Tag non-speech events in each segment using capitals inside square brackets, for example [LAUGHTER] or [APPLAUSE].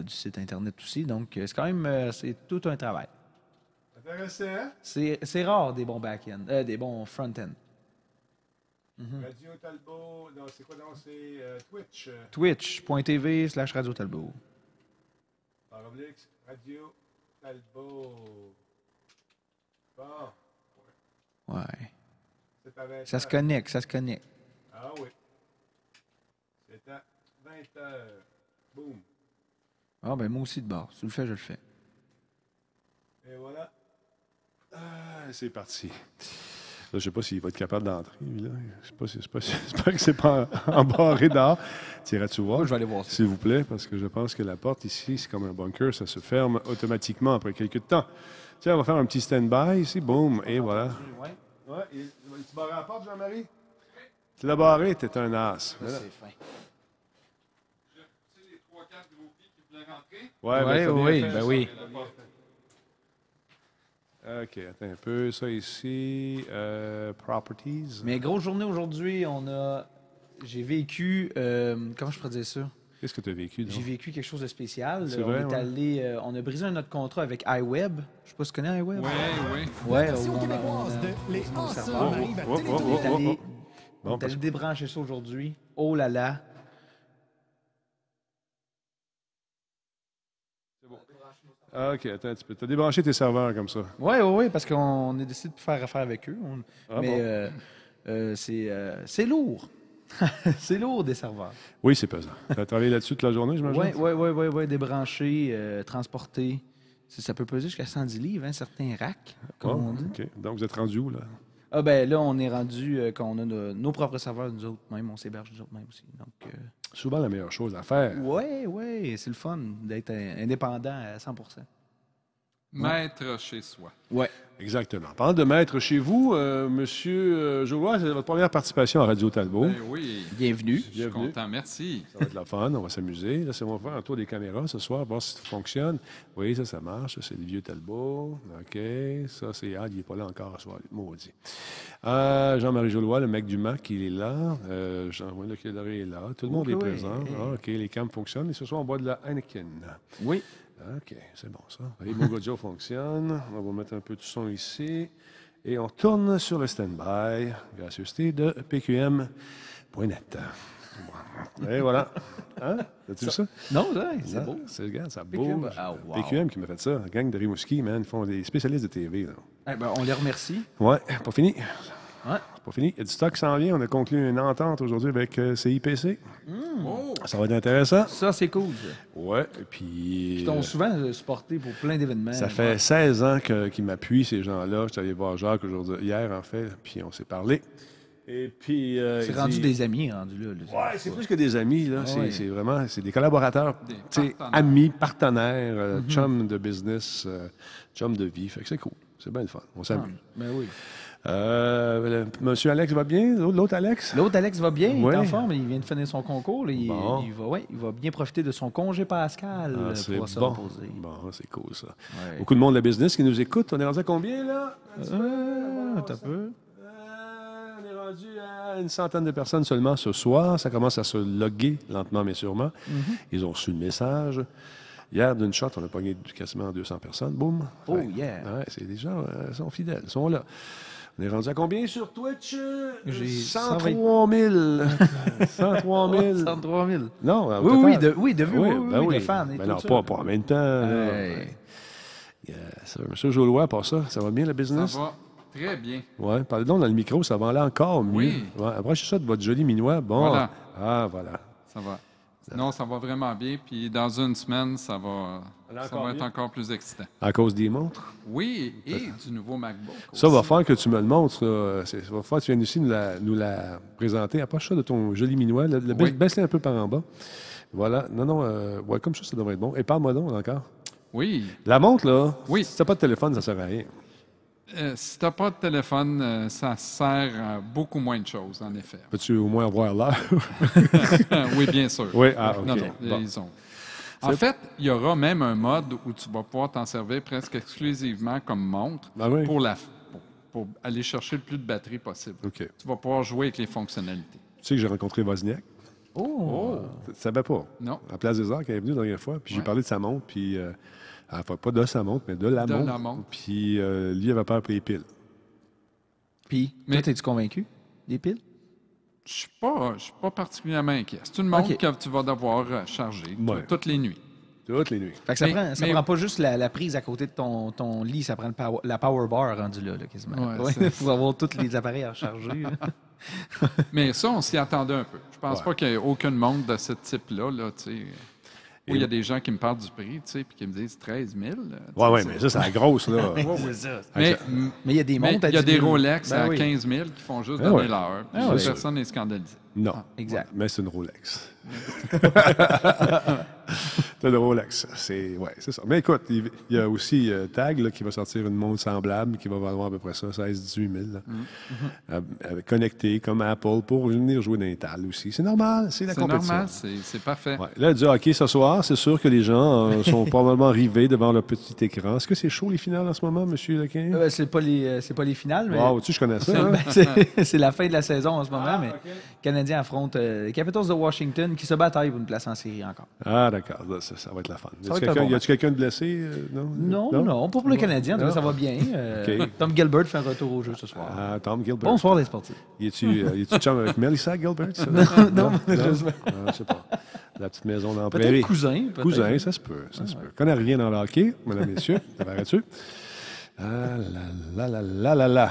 Euh, du site Internet aussi. Donc, euh, c'est quand même, euh, c'est tout un travail. Intéressant. Hein? C'est rare des bons back-end, des bons front-end. Mm-hmm. Radio Talbot, non, c'est quoi non? C'est Twitch. Twitch.tv slash Radio Talbot. Par oblique, Radio Talbot. Bon. Ouais. ouais. Ça se connecte, ça se connecte. Ah oui. C'est à 20h. Boum. Ah ben moi aussi de bord. Si tu le fais, je le fais. Et voilà. Ah, c'est parti. je ne sais pas s'il va être capable d'entrer. Je ne sais pas, si, pas en [LAUGHS] j'espère que c'est pas embarré dehors. tu voir? Je vais aller voir. S'il vous plaît, parce que je pense que la porte ici, c'est comme un bunker, ça se ferme automatiquement après quelques temps. Tiens, on va faire un petit stand-by ici, boum, et voilà. ouais. Ouais, et, tu barres la porte, Jean-Marie? Tu l'as barré, t'es un as. C'est fin. Ouais, ben, oui, oui, ben oui. OK, attends un peu. Ça ici, euh, properties. Mais grosse journée aujourd'hui. On a... J'ai vécu... Euh, comment je peux dire ça? Qu'est-ce que tu as vécu? J'ai vécu quelque chose de spécial. vrai, on, est allé, euh, on a brisé notre contrat avec iWeb. Je ne sais pas si tu connais iWeb. Oui, oui. Oui, au On est allé débrancher ça aujourd'hui. Oh là là. Ah, OK, attends un petit peu. Tu as débranché tes serveurs comme ça. Oui, oui, oui, parce qu'on a décidé de faire affaire avec eux. Ah, mais euh, euh, euh, c'est, lourd. [LAUGHS] c'est lourd des serveurs. Oui, c'est pesant. Tu as travaillé là-dessus toute la journée, j'imagine? Oui, oui, oui, oui, ouais, débrancher, transporter. Ça, peut peser jusqu'à 110 livres, hein, certains racks, comme ah, OK. Donc, vous êtes rendu où, là? Ah ben là, on est rendu euh, qu'on a nos, propres serveurs, nous autres même, on s'héberge nous autres même aussi. Donc, euh, Souvent la meilleure chose à faire. Oui, oui. c'est le fun d'être indépendant à 100 Maître chez soi. Oui. Exactement. Parlant de maître chez vous, M. Euh, monsieur euh, Joulois, c'est votre première participation à Radio Talbot. Eh oui. Bienvenue. Je suis content, merci. Ça va être la fun, on va s'amuser. Là, c'est mon faire un tour des caméras ce soir, voir si ça fonctionne. Oui, ça, ça marche. c'est le vieux Talbot. OK. Ça, c'est... Ad, il n'est pas là encore ce soir. Maudit. Euh, Jean-Marie Joulois, le mec du MAC, il est là. jean marie Leclerc est là. Tout le monde est présent. Ah, OK, les cams fonctionnent. Et ce soir, on boit de la Heineken. Oui. OK, c'est bon ça. Allez, Mogojo fonctionne. On va mettre un peu de son ici. Et on tourne sur le stand-by, gracieuseté de PQM.net. Et voilà. Hein? As-tu vu ça? Non, c'est beau. C'est gars, ça bouge. Ah, PQM, qui m'a fait ça. Gang de Rimouski, man. Ils font des spécialistes de TV. Eh ben, on les remercie. Ouais, pas fini. C'est pas fini. Il y a du stock qui s'en vient. On a conclu une entente aujourd'hui avec CIPC. Euh, hmm. oh. Ça va être intéressant. Ça, c'est cool. Ouais. Puis. Ils t'ont euh, souvent euh, supporté pour plein d'événements. Ça fait 16 ans qu'ils m'appuient, ces gens-là. Je suis allé voir Jacques hier, en fait, puis on s'est parlé. Et puis. c'est rendu des amis, rendu là. ouais, c'est plus que des amis, là. Ah c'est vraiment. C'est des collaborateurs, amis, partenaires, mhm. chums de business, chums de vie. Fait que c'est cool. C'est bien le fun. On s'amuse. Ah, ben oui. Euh, monsieur Alex va bien? L'autre Alex? L'autre Alex va bien, il est en forme, il vient de finir son concours. il, va, bien profiter de son congé Pascal ah, pour Bon, c'est cool ça. Beaucoup de monde de la business qui nous écoute. On est rendu à combien là? Un peu. Euh, euh, on est rendu à une centaine de personnes seulement ce soir. Ça commence à se loguer lentement mais sûrement. Mm-hmm. Ils ont reçu le message. Hier, d'une shot, on a pogné quasiment 200 personnes. Boum. Oh, yeah. c'est des gens, sont fidèles, ils sont là. On est rendu à combien sur Twitch? Euh, J'ai 103 000. 103 000. 103 000. Non, euh, oui, oui, de, oui, de vue, oui, oui, ben oui, fans. Ben non, pas, en même temps. Hey. Yes. Monsieur Jolois, pas ça. Ça va bien, le business? Ça va. Très bien. Oui, parlez donc dans le micro, ça va aller encore mieux. Oui. Ouais, approchez ça de votre joli minois. Bon. Voilà. Ah, voilà. Ça va. Non, ça va vraiment bien. Puis dans une semaine, ça va, ça va être encore plus excitant. À cause des montres? Oui, et du nouveau MacBook. Ça va faire que tu me le montres. Ça va faire que tu viennes ici nous la, présenter. Approche toi de ton joli minois. baisse le un peu par en bas. Voilà. Non, non, euh, comme ça, ça devrait être bon. Et parle-moi donc encore. Oui. La montre, là, oui. si tu pas de téléphone, ça ne sert à rien. Euh, si tu n'as pas de téléphone, euh, ça sert à beaucoup moins de choses, en effet. Peux-tu au moins avoir l'heure? [LAUGHS] oui, bien sûr. Oui, ah, en fait, il y aura même un mode où tu vas pouvoir t'en servir presque exclusivement comme montre ben pour, la, pour, aller chercher le plus de batterie possible. Tu vas pouvoir jouer avec les fonctionnalités. Tu sais que j'ai rencontré Wozniak. Oh! Ça ne pas. Non. À Place des Arts, qui est venu la dernière fois, puis j'ai parlé de sa montre, puis... enfin, euh, pas de sa montre, mais de la de La montre. Puis euh, lui, il avait peur pour les piles. Puis, toi, t'es-tu convaincu des piles? je suis pas, suis pas particulièrement inquiet. C'est une montre que tu vas devoir euh, charger toutes les nuits. Toutes les nuits. ça ne prend, ça prend pas juste la, prise à côté de ton, ton lit, ça prend la power bar rendue là, quasiment. [LAUGHS] pour avoir tous les appareils à charger. [LAUGHS] mais ça, on s'y attendait un peu. Je pense pas qu'il y ait aucune monde de ce type-là. là il y a des gens qui me parlent du prix, tu sais, puis qui me disent 13 000. Oui, oui, mais ça, c'est la grosse, là. [LAUGHS] Mais il y a des montres à Il y a des Rolex ben à 15 000 qui font juste 2 ben donner ouais. l'heure. Ah personne n'est scandalisé. Non. Ah, exact. mais c'est une Rolex. T'as le Rolex. C'est ouais, ça. Mais écoute, il, y a aussi euh, Tag qui va sortir une montre semblable qui va valoir à peu près ça, 16-18 000. connecté comme Apple pour venir jouer dans les aussi. C'est normal, c'est la compétition. C'est normal, c'est parfait. Là, du hockey ce soir, c'est sûr que les gens euh, sont [LAUGHS] probablement rivés devant leur petit écran. Est-ce que c'est chaud les finales en ce moment, M. Lequin? Euh, ben, euh, c'est pas, les, pas les finales. Mais... tu je connais ça. [LAUGHS] Ben, hein? [LAUGHS] c'est la fin de la saison en ce moment, ah, mais les Canadiens affrontent les Capitals de Washington qui se battent pour une place en série encore. Ah, d'accord. Ça, va être la fin. y a tu hein. quelqu'un de blessé? Euh, non? non? Non, pour le Canadien. cas, Ça va bien. [LAUGHS] Euh, Tom Gilbert fait un retour au jeu ce soir. Ah, Tom Gilbert. Bonsoir, les sportifs. Y a tu euh, chum avec Melissa Gilbert? [LAUGHS] Non, non, malheureusement. Ah, je sais pas. La petite maison dans Prairie. cousin. Cousin, ça se peut. Ça se ah, peut. Connais rien dans le hockey, mesdames, messieurs. T'apparais-tu? [LAUGHS] Ah là là là là là là.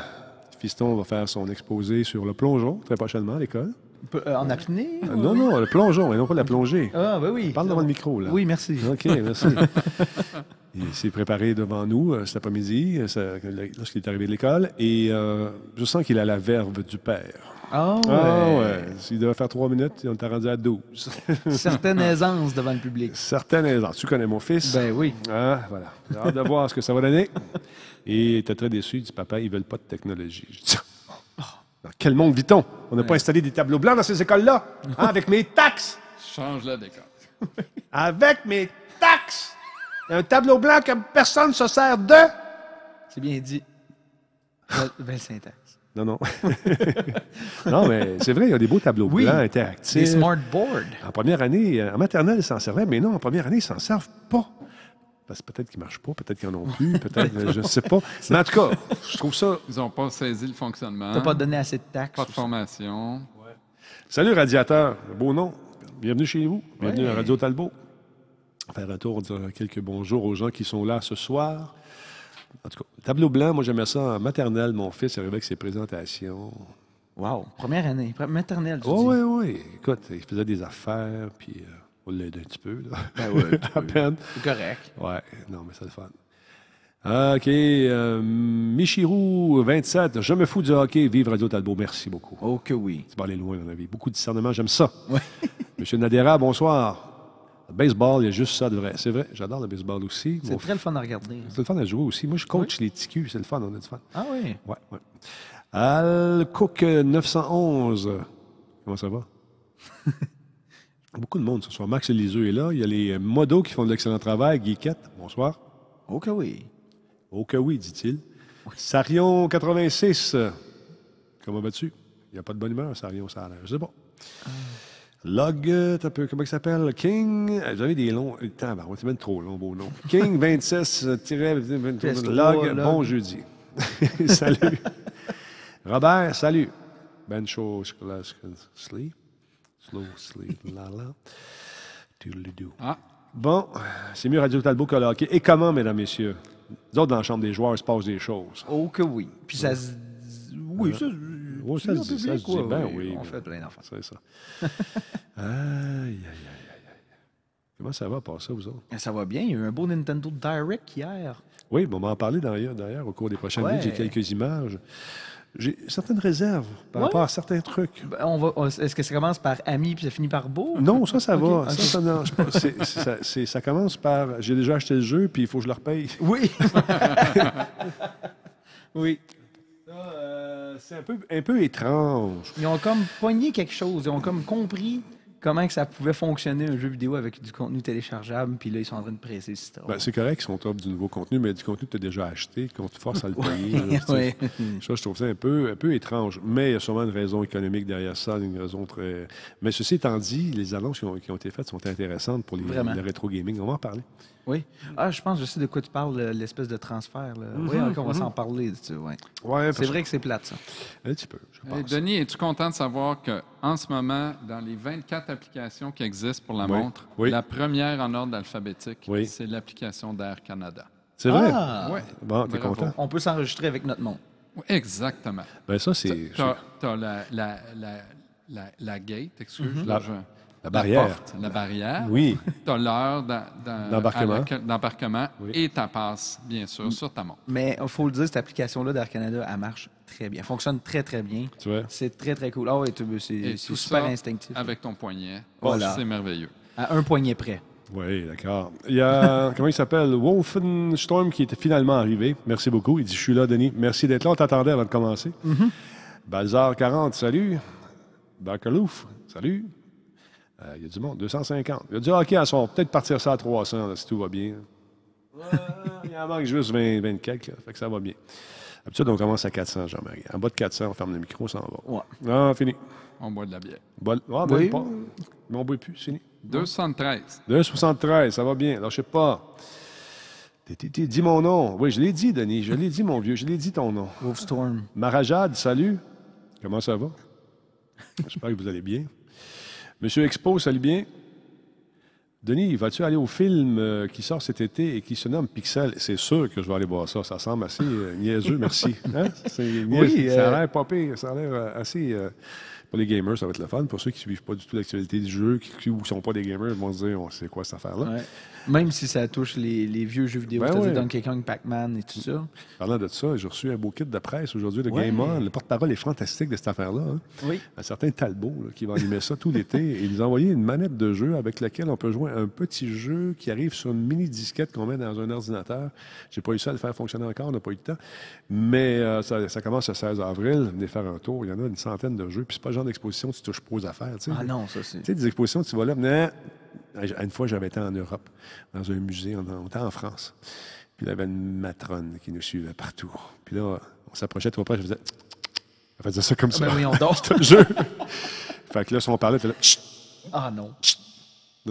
Fiston va faire son exposé sur le plongeon très prochainement à l'école. Euh, en apnée euh, Non, non, le plongeon, et non pas la plongée. Ah, oui, bah oui. Parle devant le micro, là. Oui, merci. OK, merci. [LAUGHS] il s'est préparé devant nous euh, cet après-midi, lorsqu'il est arrivé de l'école, et je sens qu'il a la verve du père. ah ouais. Ah ouais. devait faire trois minutes il on t'a rendu à douze. [LAUGHS] Certaine aisance devant le public. Certaine aisance. Tu connais mon fils. Ben oui. Ah, voilà. J'ai hâte de voir ce que ça va donner. Et il était très déçu. Il dit Papa, ils veulent pas de technologie. Quel monde vit-on? On n'a pas installé des tableaux blancs dans ces écoles-là. [LAUGHS] avec mes taxes! Change la décor. [LAUGHS] avec mes taxes! Un tableau blanc que personne ne se sert de. C'est bien dit. Belle, Non, non. [LAUGHS] non, mais c'est vrai, il y a des beaux tableaux blancs interactifs. Des smart boards. En première année, euh, en maternelle, ils s'en servaient, mais non, en première année, ils s'en servent pas peut-être qu'ils ne marchent pas, peut-être qu'ils n'en ont plus, peut-être, euh, je ne sais pas. [LAUGHS] Mais en tout cas, je trouve ça. Ils n'ont pas saisi le fonctionnement. Ils n'ont pas donné assez de taxes. Pas de formation. Salut, Radiateur. Beau nom. Bienvenue chez vous. Bienvenue à Radio Talbot. On va Faire un tour, de quelques bonjours aux gens qui sont là ce soir. En tout cas, tableau blanc, moi j'aimais ça en maternelle. Mon fils arrivait avec ses présentations. Wow, première année, maternelle, tu oh, dis. Oui, oui, écoute, il faisait des affaires, puis... Euh, l'aide un petit peu. Ben [LAUGHS] à peine. C'est correct. Ouais, non, mais c'est le fun. OK. Euh, Michirou, 27. Je me fous du hockey. Vive Radio Talbot. Merci beaucoup. ok oh oui. C'est pas aller loin dans la vie. Beaucoup de discernement. J'aime ça. [LAUGHS] Monsieur Nadera, bonsoir. Le baseball, il y a juste ça de vrai. C'est vrai. J'adore le baseball aussi. C'est très le fun à regarder. Hein. C'est le fun à jouer aussi. Moi, je coach les TQ. C'est le fun. On a du fun. Ah oui? Ouais, ouais. Al Cook 911. Euh, Comment ça va? [LAUGHS] Beaucoup de monde ce soir. Max Eliseux est là. Il y a les euh, modos qui font de l'excellent travail. Guiquette, bonsoir. Ok oh, oui. Ok oh, oui, dit-il. Sarion 86. Euh, comment vas-tu? Il n'y a pas de bonne humeur, Sarion, ça a l'air. Je sais pas. Ah. Log, un euh, peu, comment il s'appelle? King, vous avez des longs. Attends, ben, c'est trop long, beau nom. [LAUGHS] King 26-23. Log, bon jeudi. [LAUGHS] salut. [LAUGHS] Robert, salut. Bencho Sleep. Slow sleep, la la. Ah. Bon, c'est mieux Radio Talbot que le hockey. Et comment, mesdames, messieurs? Nous autres, dans la chambre des joueurs, il se passe des choses. Oh que oui. Puis ça se... Euh, oui, ça... se dit, ça oui. On fait plein d'enfants. C'est ça. [LAUGHS] aïe, aïe, aïe, Comment ça va, pour ça, vous autres? Ça va bien. Il y a eu un beau Nintendo Direct hier. Oui, on va en parler d'ailleurs au cours des prochaines minutes. J'ai quelques images j'ai certaines réserves par rapport à certains trucs. Ben, est-ce que ça commence par ami puis ça finit par beau? Non, ça, ça va. Ça, commence par j'ai déjà acheté le jeu puis il faut que je le repaye. Oui. [LAUGHS] oui. Euh, c'est un peu, un peu étrange. Ils ont comme pogné quelque chose. Ils ont comme compris comment que ça pouvait fonctionner un jeu vidéo avec du contenu téléchargeable, puis là, ils sont en train de presser si ben, C'est correct qu'ils sont top du nouveau contenu, mais du contenu que tu as déjà acheté, qu'on te force à le [LAUGHS] payer. Ça, je trouve ça un peu, un peu étrange. Mais il y a sûrement une raison économique derrière ça, une raison très. Mais ceci étant dit, les annonces qui ont, été faites sont intéressantes pour les, le rétro gaming. On va en parler. Oui. Ah, je pense, je sais de quoi tu parles, euh, l'espèce de transfert. Mm-hmm, oui, on va mm-hmm. s'en parler. Tu sais, ouais. c'est vrai que c'est plate, ça. Un petit peu, je pense. Denis, es-tu content de savoir qu'en ce moment, dans les 24 applications qui existent pour la montre, la première en ordre alphabétique, c'est l'application d'Air Canada. C'est vrai? Ah! Oui. Bon, t'es content? On peut s'enregistrer avec notre montre. Exactement. Ben ça, c'est... Tu as, la, la, la, la, gate, excuse. Mm mm-hmm. La barrière. La, barrière. Oui. Tu as l'heure d'embarquement et ta passe, bien sûr, sur ta montre. Mais il euh, faut le dire, cette application-là d'Air Canada, elle marche très bien. Elle fonctionne très, très bien. Tu vois? C'est très, très cool. Ah oh, c'est super instinctif. Avec ton poignet. Voilà. C'est merveilleux. À un poignet près. Oui, d'accord. Il y a, [LAUGHS] comment il s'appelle, Wolfenstorm qui est finalement arrivé. Merci beaucoup. Il dit, je suis là, Denis. Merci d'être là. On t'attendait avant de commencer. Mm-hmm. Bazar 40 salut. Bacalouf, salut. Euh, il y a du monde, 250. Il a du OK à va peut-être partir ça à 300 si tout va bien. il y en manque juste 20, 20 fait que ça va bien. D'habitude, on commence à 400, Jean-Marie. En bas de 400, on ferme le micro, ça en va. Ouais. Ah, fini. On boit de la bière. Bol... Ah, ben, pas. Mais on ne boit plus, c'est fini. 273. 273, ça va bien. Alors, je ne sais pas. Dis mon nom. Oui, je l'ai dit, Denis. Je l'ai dit, mon vieux. Je l'ai dit ton nom. Wolfstorm. Marajad, salut. Comment ça va? J'espère que vous allez bien. Monsieur Expo, salut bien. Denis, vas-tu aller au film euh, qui sort cet été et qui se nomme Pixel? C'est sûr que je vais aller voir ça. Ça semble assez euh, niaiseux, merci. [LAUGHS] Hein? Oui, euh, Ça a l'air pas Ça a l'air assez. Pour les gamers, ça va être le fun. Pour ceux qui ne suivent pas du tout l'actualité du jeu, qui ne sont pas des gamers, ils vont se dire on sait quoi cette affaire-là. Même si ça touche les, vieux jeux vidéo, ben cest Donkey Kong, Pac-Man et tout ça. Parlant de ça, j'ai reçu un beau kit de presse aujourd'hui de Le porte-parole est fantastique de cette affaire-là. Hein. Un certain Talbot qui va animer ça tout l'été. Et [LAUGHS] nous a envoyé une manette de jeu avec laquelle on peut jouer un petit jeu qui arrive sur une mini disquette qu'on met dans un ordinateur. J'ai pas eu ça à le faire fonctionner encore, on n'a pas eu le temps. Mais euh, ça, commence le 16 avril. Venez faire un tour. Il y en a une centaine de jeux. Puis pas d'exposition, tu touches pas aux affaires. sais. Ah non, ça c'est. Tu sais, des expositions, tu vas là, mais une fois, j'avais été en Europe, dans un musée, on était en France. Puis il y avait une matrone qui nous suivait partout. Puis là, on s'approchait trois pas, je faisais. Elle faisait ça comme ah ça. Mais oui, on dort. je un jeu fait que là, si on parlait, tu là. Ah non. Là,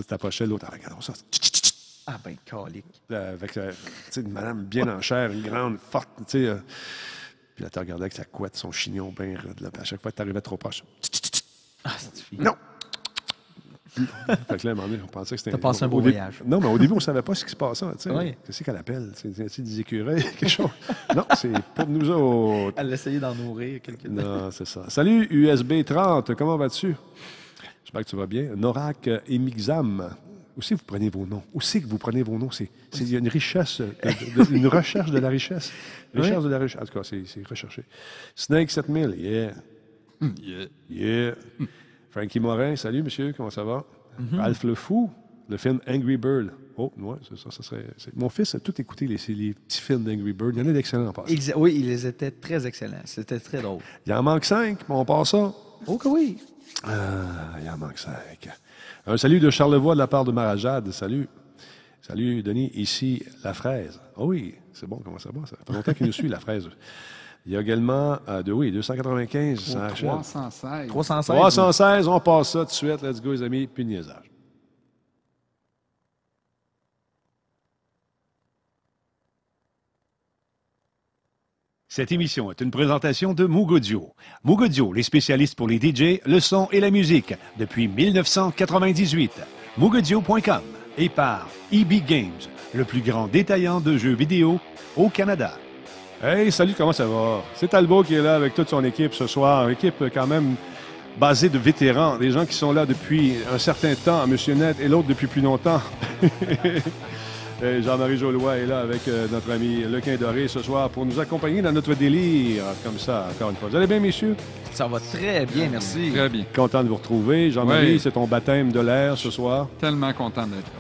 tu t'approchais, l'autre, regarde ça. Ah ben, calique. avec, euh, une madame bien en chair, une grande, forte, tu sais. Euh, puis là, tu regardais avec sa couette, son chignon bien rude. à chaque fois t'arrivais tu arrivais trop proche, ah, non! fait que là, à un moment donné, on pensait que c'était... T'as passé un beau voyage. Non, mais au début, on ne savait pas ce qui se passait. Oui. Qu'est-ce qu'elle appelle? C'est des écureuils, [LAUGHS] quelque chose? non, c'est pour nous autres. Elle essayait d'en nourrir quelque Non, c'est ça. Salut, USB 30, comment vas-tu? J'espère que tu vas bien. Norak Emixam, où c'est que vous prenez vos noms Où que vous prenez vos noms il y a une richesse, une recherche de la richesse, [LAUGHS] recherche de la richesse. En tout cas, c'est recherché. Snake 7000, hmm, yeah, yeah, yeah. Hmm. Frankie Morin, salut monsieur, comment ça va mm-hmm. Ralph le fou, le film Angry Bird. Oh, ouais, ça, ça serait. Mon fils a tout écouté, les, les petits films d'Angry Bird. Il y en a d'excellents en passant. oui, ils étaient très excellents. C'était très drôle. Il en manque cinq, mais on passe ça. Oh, que oui. Ah, il en manque cinq. Un salut de Charlevoix de la part de Marajade. Salut. Salut, Denis. Ici, la fraise. Ah oh oui, c'est bon, comment ça va? Ça fait longtemps qu'il nous suit, la fraise. Il y a également, euh, oui, 295, 316. 316. on passe ça tout de suite. Let's go, les amis, puis niaisage. Cette émission est une présentation de Mugodio. Mugodio, les spécialistes pour les DJ, le son et la musique depuis 1998. Mugodio.com et par EB Games, le plus grand détaillant de jeux vidéo au Canada. Hey, salut, comment ça va? C'est Albo qui est là avec toute son équipe ce soir. Une équipe quand même basée de vétérans, des gens qui sont là depuis un certain temps, Monsieur Net, et l'autre depuis plus longtemps. [LAUGHS] Jean-Marie Jolois est là avec euh, notre ami Lequin Doré ce soir pour nous accompagner dans notre délire, comme ça, encore une fois. Vous allez bien, messieurs? Ça va très bien, merci. Très bien. Content de vous retrouver. Jean-Marie, c'est ton baptême de l'air ce soir. Tellement content d'être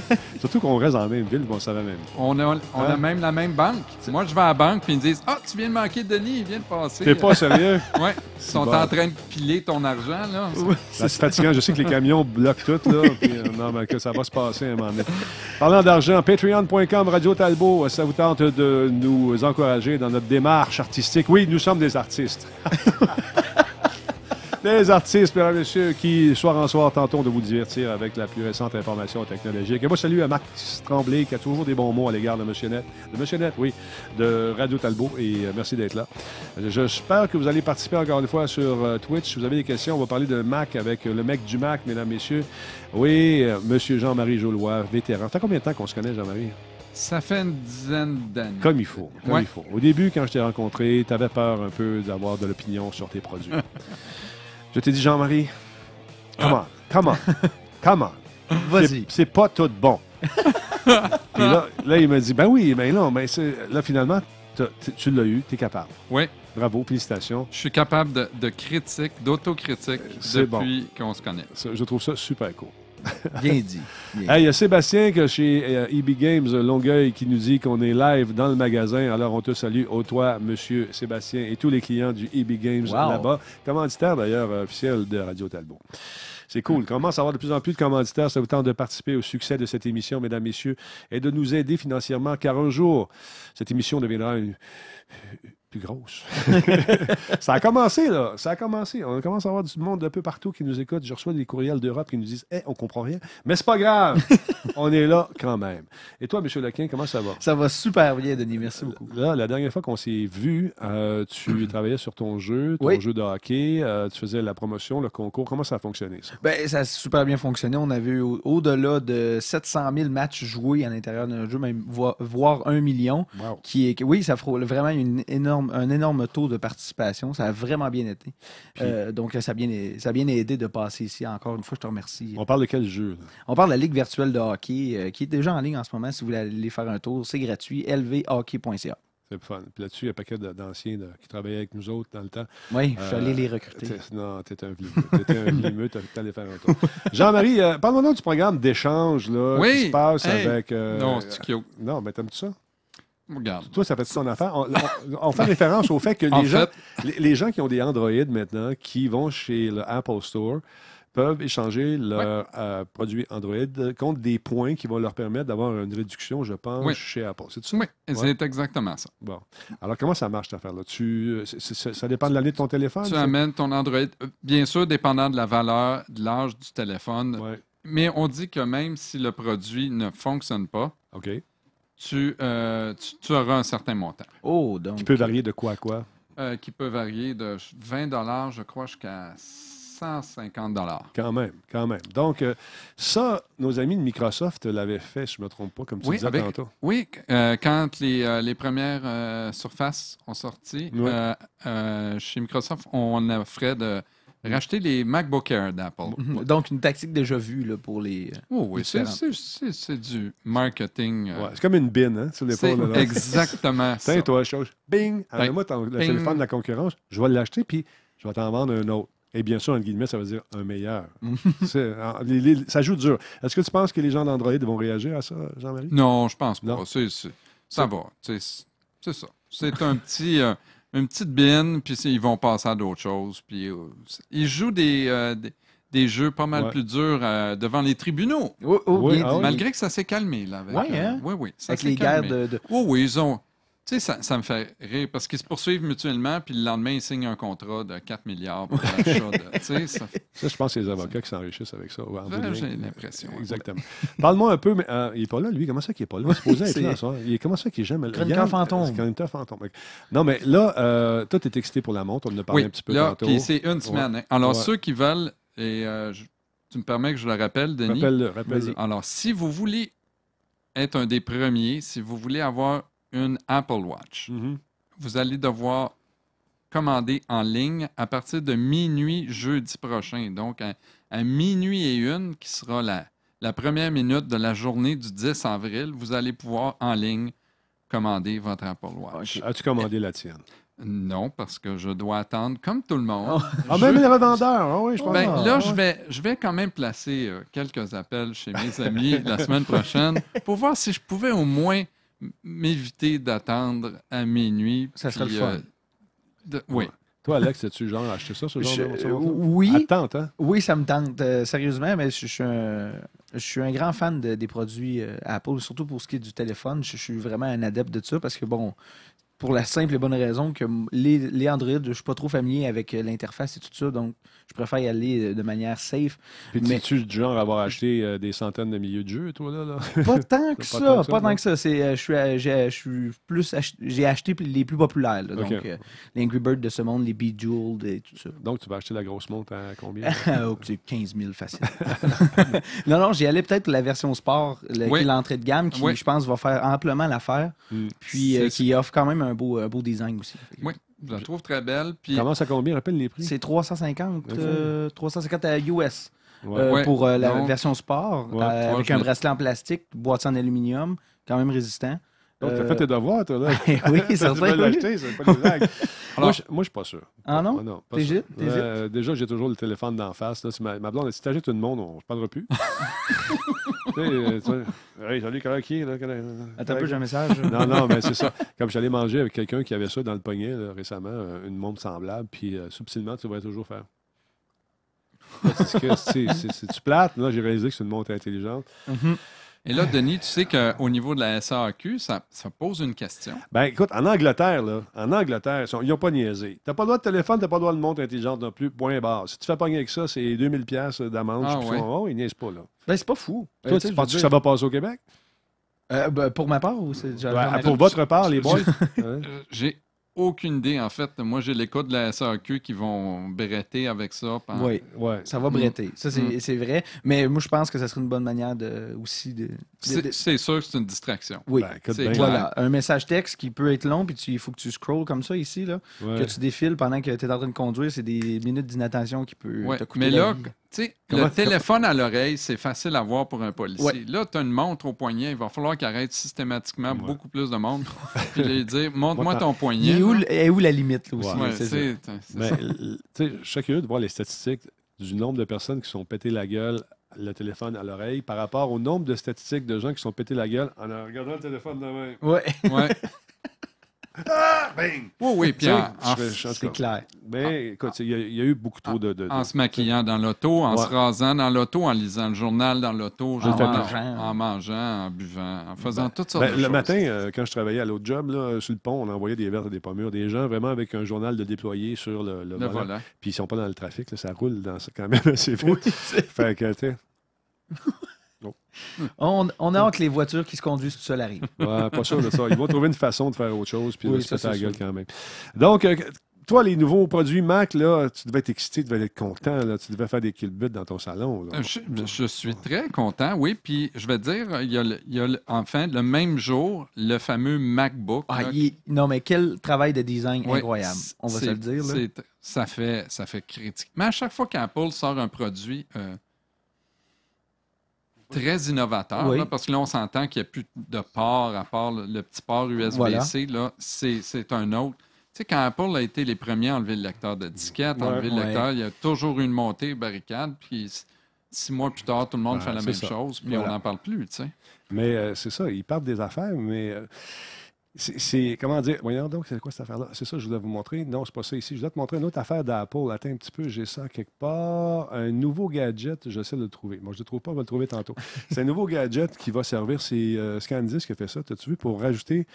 là. [LAUGHS] Surtout qu'on reste dans la même ville, bon, ça va même. On a, on a hein? même la même banque. Moi, je vais à la banque, puis ils me disent Ah, tu viens de manquer Denis, il vient de passer. T'es pas sérieux? [LAUGHS] oui. Ils sont en train de piler ton argent, là. [LAUGHS] c'est fatigant. Je sais que les camions bloquent tout, là. Euh, non, mais que ça va se passer un moment donné. Parlant d'argent, patreon.com, Radio Talbot, ça vous tente de nous encourager dans notre démarche artistique. Oui, nous sommes des artistes. [LAUGHS] les artistes, mesdames et messieurs, qui, soir en soir, tentons de vous divertir avec la plus récente information technologique. Et moi, salut à Marc Tremblay, qui a toujours des bons mots à l'égard de Monsieur Net, de Monsieur Net, oui, de Radio Talbot, et euh, merci d'être là. J'espère que vous allez participer encore une fois sur euh, Twitch. Si vous avez des questions, on va parler de Mac avec euh, le mec du Mac, mesdames, messieurs. Oui, M. Jean-Marie jolois vétéran. Ça fait combien de temps qu'on se connaît, Jean-Marie? Ça fait une dizaine d'années. Comme il faut. Comme il faut. Au début, quand je t'ai rencontré, tu avais peur un peu d'avoir de l'opinion sur tes produits. [LAUGHS] je t'ai dit, Jean-Marie, comment, comment, on. [LAUGHS] Vas-y. C'est pas tout bon. [LAUGHS] Puis là, là, il m'a dit, ben oui, ben non, mais là, finalement, tu l'as eu, tu es capable. Oui. Bravo, félicitations. Je suis capable de, critique, d'autocritique depuis qu'on se connaît. Je trouve ça super cool. [LAUGHS] Bien dit. il y a Sébastien que chez EB euh, e Games Longueuil qui nous dit qu'on est live dans le magasin. Alors, on te salue au toi, monsieur Sébastien, et tous les clients du EB Games là-bas. Commanditaire, d'ailleurs, officiel de Radio Talbot. C'est cool. Mm. Commence à avoir de plus en plus de commanditaires. c'est vous de participer au succès de cette émission, mesdames, messieurs, et de nous aider financièrement, car un jour, cette émission deviendra une, plus grosse. [LAUGHS] ça a commencé, là. Ça a commencé. On commence à avoir du monde un peu partout qui nous écoute. Je reçois des courriels d'Europe qui nous disent Eh, on comprend rien. Mais c'est pas grave. [LAUGHS] on est là quand même. Et toi, M. Lequin, comment ça va? Ça va super bien, Denis. Merci beaucoup. Là, la dernière fois qu'on s'est vu, euh, tu [CLEARS THROAT] travaillais sur ton jeu, ton jeu de hockey. Euh, tu faisais la promotion, le concours. Comment ça a fonctionné, ça? Ben, ça a super bien fonctionné. On avait eu au-delà de 700 000 matchs joués à l'intérieur d'un jeu, même voire un million. Qui est... Oui, ça frôle vraiment une énorme un énorme taux de participation. Ça a vraiment bien été. Euh, donc, ça a, bien, ça bien aidé de passer ici. Encore une fois, je te remercie. On parle de quel jeu? On parle de la Ligue virtuelle de hockey euh, qui est déjà en ligne en ce moment. Si vous voulez aller faire un tour, c'est gratuit. lvhockey.ca. C'est fun. Puis là-dessus, il y a un paquet d'anciens qui travaillaient avec nous autres dans le temps. Oui, je suis euh, allé les recruter. non, t'es un vlimeux. t'es un t'as faire un tour. [LAUGHS] Jean-Marie, parlons parle-moi du programme d'échange qui se passe avec. non, c'est Non, mais t'aimes-tu ça? Regarde. Toi, ça fait son affaire. On, fait référence au fait que les gens, qui ont des Android maintenant, qui vont chez le Apple Store, peuvent échanger leurs euh, produit Android contre des points qui vont leur permettre d'avoir une réduction, je pense, chez Apple. C'est ça? Oui, c'est exactement ça. Bon. Alors, comment ça marche, cette affaire-là? Tu, ça dépend de l'année de ton téléphone? Tu amènes ton Android, euh, bien sûr, dépendant de la valeur, de l'âge du téléphone. Mais on dit que même si le produit ne fonctionne pas, ok euh, tu, tu, auras un certain montant. Oh, donc. Qui peut varier de quoi à quoi? Euh, qui peut varier de 20 je crois, jusqu'à 150 Quand même, quand même. Donc, euh, ça, nos amis de Microsoft l'avaient fait, je ne me trompe pas, comme tu oui, disais tantôt. Oui, quand les, premières surfaces ont sorti, chez Microsoft, on offrait de Mhm. Racheter les MacBook Air d'Apple. Mhm. Donc, une tactique déjà vue là, pour les. Euh, oh, oui, c'est du marketing. Euh, c'est comme une bine hein, sur l'épaule. Exactement. [LAUGHS] Tiens, toi, chose. Bing! moi le téléphone de la concurrence. Je vais l'acheter, puis je vais t'en vendre un autre. Et bien sûr, entre guillemets, ça veut dire un meilleur. Mhm. ça joue dur. Est-ce que tu penses que les gens d'Android vont réagir à ça, Jean-Marie? Non, je pense pas. Non. ça va. C'est ça. C'est un [LAUGHS] petit. Euh, une petite bine, puis ils vont passer à d'autres choses. Puis euh, ils jouent euh, des, des, jeux pas mal plus durs euh, devant les tribunaux. Ah malgré que ça s'est calmé, là. Hein? oui, oui, avec les guerres de... Oui, oui, ils ont. Tu sais, ça, me fait rire parce qu'ils se poursuivent mutuellement, puis le lendemain, ils signent un contrat de 4 milliards pour l'achat [LAUGHS] de. Ça... je pense que c'est les avocats qui s'enrichissent avec ça. J'ai l'impression. Exactement. Parle-moi un peu, mais euh, il n'est pas là, lui. Comment ça qu'il n'est pas là? Il [LAUGHS] est supposé être là, ça. Il est, comment ça qu'il est jamais là? fantôme. un fantôme. Non, mais là, euh, toi, tu es excité pour la montre. On en a parlé un petit peu là, tantôt. Puis c'est une semaine. Hein. Alors, ceux qui veulent, et euh, tu me permets que je le rappelle, Denis. Rappelle-le, rappelle Alors, si vous voulez être un des premiers, si vous voulez avoir une Apple Watch. Mm-hmm. Vous allez devoir commander en ligne à partir de minuit jeudi prochain. Donc, à, minuit et une, qui sera la, première minute de la journée du 10 avril, vous allez pouvoir en ligne commander votre Apple Watch. As-tu commandé la tienne? Non, parce que je dois attendre, comme tout le monde. Ah, [LAUGHS] ah ben même les revendeurs, je pense. Ah ben, là, ah je, vais, quand même placer euh, quelques appels chez mes amis la semaine prochaine [LAUGHS] pour voir si je pouvais au moins m'éviter d'attendre à minuit. Ça serait le fun. Euh, oui. Toi, Alex, es-tu genre acheter ça, ce genre je, de ça, Oui. hein? Oui, ça me tente, euh, sérieusement, mais je, suis un, grand fan des produits euh, Apple, surtout pour ce qui est du téléphone. Je, suis vraiment un adepte de ça parce que, bon, pour la simple et bonne raison que les, les Android, je suis pas trop familier avec euh, l'interface et tout ça, donc je préfère y aller euh, de manière safe. Puis mais tu du genre à avoir acheté euh, des centaines de milieux de jeux, toi, là? là? [LAUGHS] Pas, tant que ça, pas tant que ça, je suis plus j'ai acheté les plus populaires, donc les Angry Birds de ce monde, les Bejeweled et tout ça. Donc tu vas acheter la grosse montre à combien? 15 [LAUGHS] 000 facile. [LAUGHS] non, non, j'y allais peut-être la version sport, l'entrée de gamme, qui je pense va faire amplement l'affaire, hmm. puis qui offre quand même un un beau, beau design aussi. Oui. Je la trouve très belle. Puis... Comment ça combien? Rappelle les prix. C'est 350, 350 euh, à US euh, pour euh, la version sport avec un bracelet en plastique, boîte en aluminium, quand même résistant. Donc, t'as euh, fait tes devoirs, toi, là. [LAUGHS] oui, certainement. [LAUGHS] tu l'acheter, c'est pas [LAUGHS] Alors, moi, je, suis pas sûr. Ah non? Ah euh, déjà, j'ai toujours le téléphone d'en face. Là. ma, blonde, si t'agites une monde, on ne parlera plus. Euh, hey, salut, comment qui là, Attends un peu, j'ai un message. non, non, mais c'est ça. Comme j'allais manger avec quelqu'un qui avait ça dans le poignet récemment, une montre semblable, puis subtilement, tu vas toujours faire. C'est-tu plate? Là, j'ai réalisé que c'est une montre intelligente. Mm-hmm. Et là, Denis, tu sais qu'au niveau de la SAQ, ça, pose une question. Ben écoute, en Angleterre, là, en Angleterre, ils n'ont pas niaisé. T'as pas le droit de téléphone, t'as pas le droit de montre intelligente non plus, point barre. Si tu fais pogner avec ça, c'est 2000 pièces d'amende. Ah, ouais. Oh, ils niaisent pas, là. Ben, c'est pas fou. Toi, ben, tu penses que ça va passer au Québec? Euh, ben, pour ma part ou c'est... Ben, pour votre part, les boys? [LAUGHS] Euh, j'ai aucune idée. En fait, moi, j'ai les de la SAQ qui vont bretter avec ça. Pendant... Oui, ça va mm. bretter. Ça, mm. c'est vrai. Mais moi, je pense que ça serait une bonne manière de, aussi de. C'est sûr que c'est une distraction. Oui, ben, c'est ben, Voilà, un message texte qui peut être long, puis il faut que tu scrolls comme ça ici, là, que tu défiles pendant que tu es en train de conduire. C'est des minutes d'inattention qui peut ouais. te coûter. Mais là, sais, le téléphone à l'oreille, c'est facile à voir pour un policier. Là, tu as une montre au poignet. Il va falloir qu'il arrête systématiquement beaucoup plus de monde. [LAUGHS] puis lui dire Montre-moi ton poignet. Et où, est où la limite, là aussi Je suis curieux de voir les statistiques du nombre de personnes qui sont pétées la gueule le téléphone à l'oreille par rapport au nombre de statistiques de gens qui sont pétés la gueule en regardant le téléphone de main. Oui. [LAUGHS] Ah, oui, oui, puis c'est clair. Mais ah, ah. il y, a eu beaucoup trop de, En se maquillant dans l'auto, en se rasant dans l'auto, en lisant le journal dans l'auto, en, mangeant. en buvant, en faisant ben, toutes sortes ben, de le choses. Le matin, euh, quand je travaillais à l'autre job, là, sur le pont, on envoyait des verres et des pommures, des gens vraiment avec un journal de déployé sur le, Puis ils sont pas dans le trafic, ça roule quand même assez [LAUGHS] vite. fait que, [LAUGHS] [LAUGHS] On, on, a hâte les voitures qui se conduisent tout seul arrivent. Ouais, pas sûr de ça. Ils vont trouver une façon de faire autre chose, puis oui, se faire la gueule quand même. Donc, euh, toi, les nouveaux produits Mac, là, tu devais être excité, tu devais être content, là, tu devais faire des kilbits dans ton salon. Euh, je, suis très content, oui. Puis je vais dire, il y a, enfin le même jour le fameux MacBook. Ah, non, mais quel travail de design incroyable, on va se le dire. Ça, fait, ça fait critique. Mais à chaque fois qu'Apple sort un produit, euh, très innovateur, parce que là, on s'entend qu'il n'y a plus de port à part le, petit port USB-C. C'est un autre. Tu sais, quand Apple a été les premiers à enlever le lecteur de disquette, enlever le lecteur, il y a toujours eu une montée barricade, puis six mois plus tard, tout le monde fait la même chose, puis on n'en parle plus, tu sais. Mais euh, c'est ça, ils parlent des affaires, mais... Euh, c'est, comment dire, voyons donc, c'est quoi cette affaire-là? C'est ça que je voulais vous montrer. Non, c'est pas ça ici. Je voulais te montrer une autre affaire d'Apple. Attends un petit peu, j'ai ça quelque part. Un nouveau gadget, j'essaie de le trouver. Moi, je ne le trouve pas, on va le trouver tantôt. [LAUGHS] c'est un nouveau gadget qui va servir, c'est euh, qui a fait ça, as-tu vu, pour rajouter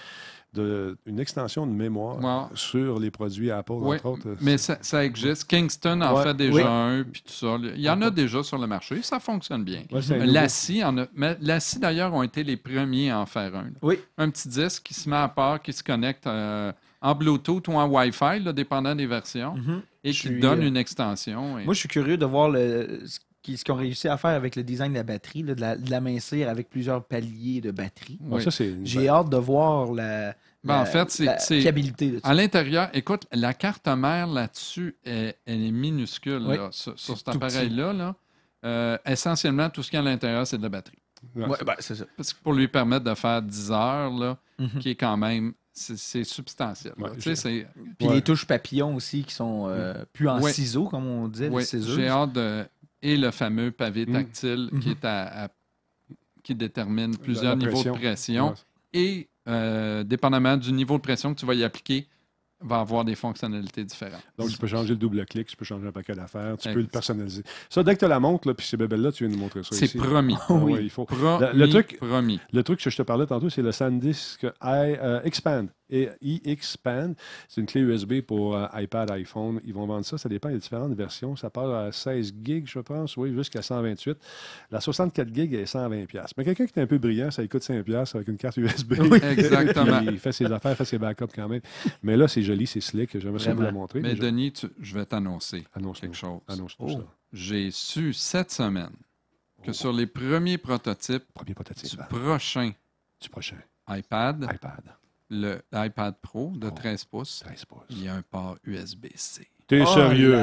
une extension de mémoire sur les produits Apple, entre autres. Mais ça, existe. Kingston en fait déjà un, puis tout ça. Il y en a déjà sur le marché. Ça fonctionne bien. la Lassie, en d'ailleurs, ont été les premiers à en faire un. Oui. Un petit disque qui se met à part, qui se connecte euh, en Bluetooth ou en Wi-Fi, dépendant des versions, mhm. et qui donne euh, une extension. Moi, je suis curieux de voir ce qu'ils ont réussi à faire avec le design de la batterie, de, la, avec plusieurs paliers de batterie. J'ai hâte de voir la, ben, en fait, c'est. À l'intérieur, écoute, la carte mère là-dessus, elle, est minuscule. sur, cet appareil-là, euh, essentiellement, tout ce qu'il y a à l'intérieur, c'est de la batterie. Oui, ben c'est ça. Parce que pour lui permettre de faire 10 heures, mhm. qui est quand même. C'est substantiel. Puis les touches papillons aussi qui sont euh, mhm. plus en ciseaux, comme on dit. J'ai hâte Et le fameux pavé mhm. tactile qui est à, qui détermine plusieurs niveaux de pression. Et euh, dépendamment du niveau de pression que tu vas y appliquer, va avoir des fonctionnalités différentes. Donc, tu peux changer le double-clic, tu peux changer un paquet d'affaires, tu peux le personnaliser. Ça, dès que tu la montre, puis ces bébelles-là, tu viens nous montrer ça. C'est promis. Ah oui. il faut. le, truc, promis. Le truc que je te parlais tantôt, c'est le SanDisk I, euh, Expand et e C'est une clé USB pour euh, iPad, iPhone. Ils vont vendre ça. Ça dépend des différentes versions. Ça part à 16 gigs, je pense, oui, jusqu'à 128. La 64 gigs est 120 Mais quelqu'un qui est un peu brillant, ça écoute coûte 5 avec une carte USB. [LAUGHS] exactement. il fait ses affaires, fait ses backups quand même. Mais là, c'est joli, c'est slick. J'aimerais ça vous la montrer. Mais Denis, je vais t'annoncer Annonce quelque chose. Annonce oh, J'ai su cette semaine que oh. sur les premiers prototypes Premier prototype, du, prochain du prochain iPad, iPad iPad Pro de 13 pouces, il y a un port USB-C. T'es oh sérieux?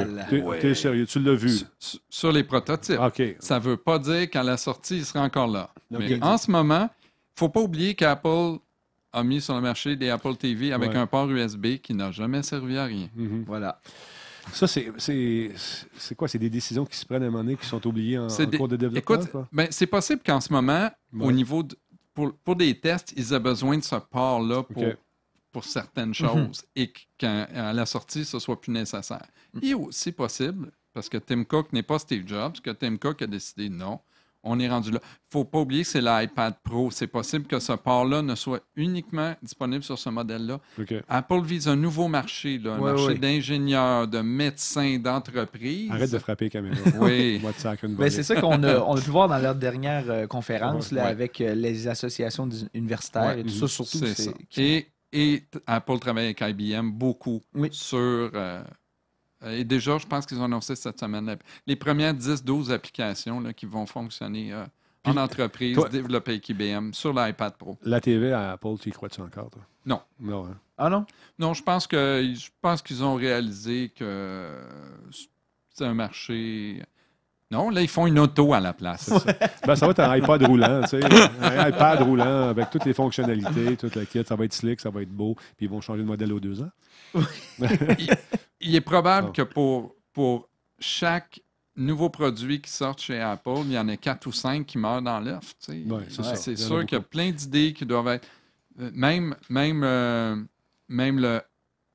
T'es sérieux? Tu l'as vu? Sur, les prototypes. Okay. Ça ne veut pas dire qu'à la sortie, il sera encore là. Mais en ce moment, il ne faut pas oublier qu'Apple a mis sur le marché des Apple TV avec un port USB qui n'a jamais servi à rien. Mhm. Voilà. Ça, c'est quoi? C'est des décisions qui se prennent à un moment donné qui sont oubliées en, cours de développement? Écoute, ben, c'est possible qu'en ce moment, au niveau de, pour, des tests, ils ont besoin de ce port-là pour, certaines mhm. choses et qu'à la sortie, ce soit plus nécessaire. Mhm. Il est aussi possible, parce que Tim Cook n'est pas Steve Jobs, que Tim Cook a décidé non on est rendu là. Il ne faut pas oublier que c'est l'iPad Pro. C'est possible que ce port-là ne soit uniquement disponible sur ce modèle-là. Apple vise un nouveau marché, un marché d'ingénieurs, de médecins, d'entreprises. Arrête de frapper les [LAUGHS] oui. Ben, c'est ça qu'on [LAUGHS] a, pu voir dans leur dernière euh, conférence avec euh, les associations universitaires et tout ça, surtout. Et, et, Apple travaille avec IBM beaucoup sur. Euh, euh, et déjà, je pense qu'ils ont annoncé cette semaine les premières 10-12 applications qui vont fonctionner euh, en entreprise, développées avec IBM, sur l'iPad Pro. La TV à Apple, tu y crois-tu encore, toi? Non. Hein? Ah non? Non, je pense que je pense qu'ils ont réalisé que c'est un marché non, là, ils font une auto à la place. Ben, ça. va être un iPad roulant, Un iPad roulant avec toutes les fonctionnalités, tout la kit. Ça va être slick, ça va être beau. Puis ils vont changer de modèle aux deux ans. il, est probable que pour, pour chaque nouveau produit qui sort chez Apple, il y en a quatre ou cinq qui meurent dans l'œuf. c'est sûr qu'il y a plein d'idées qui doivent être. Euh, même, même, euh, même le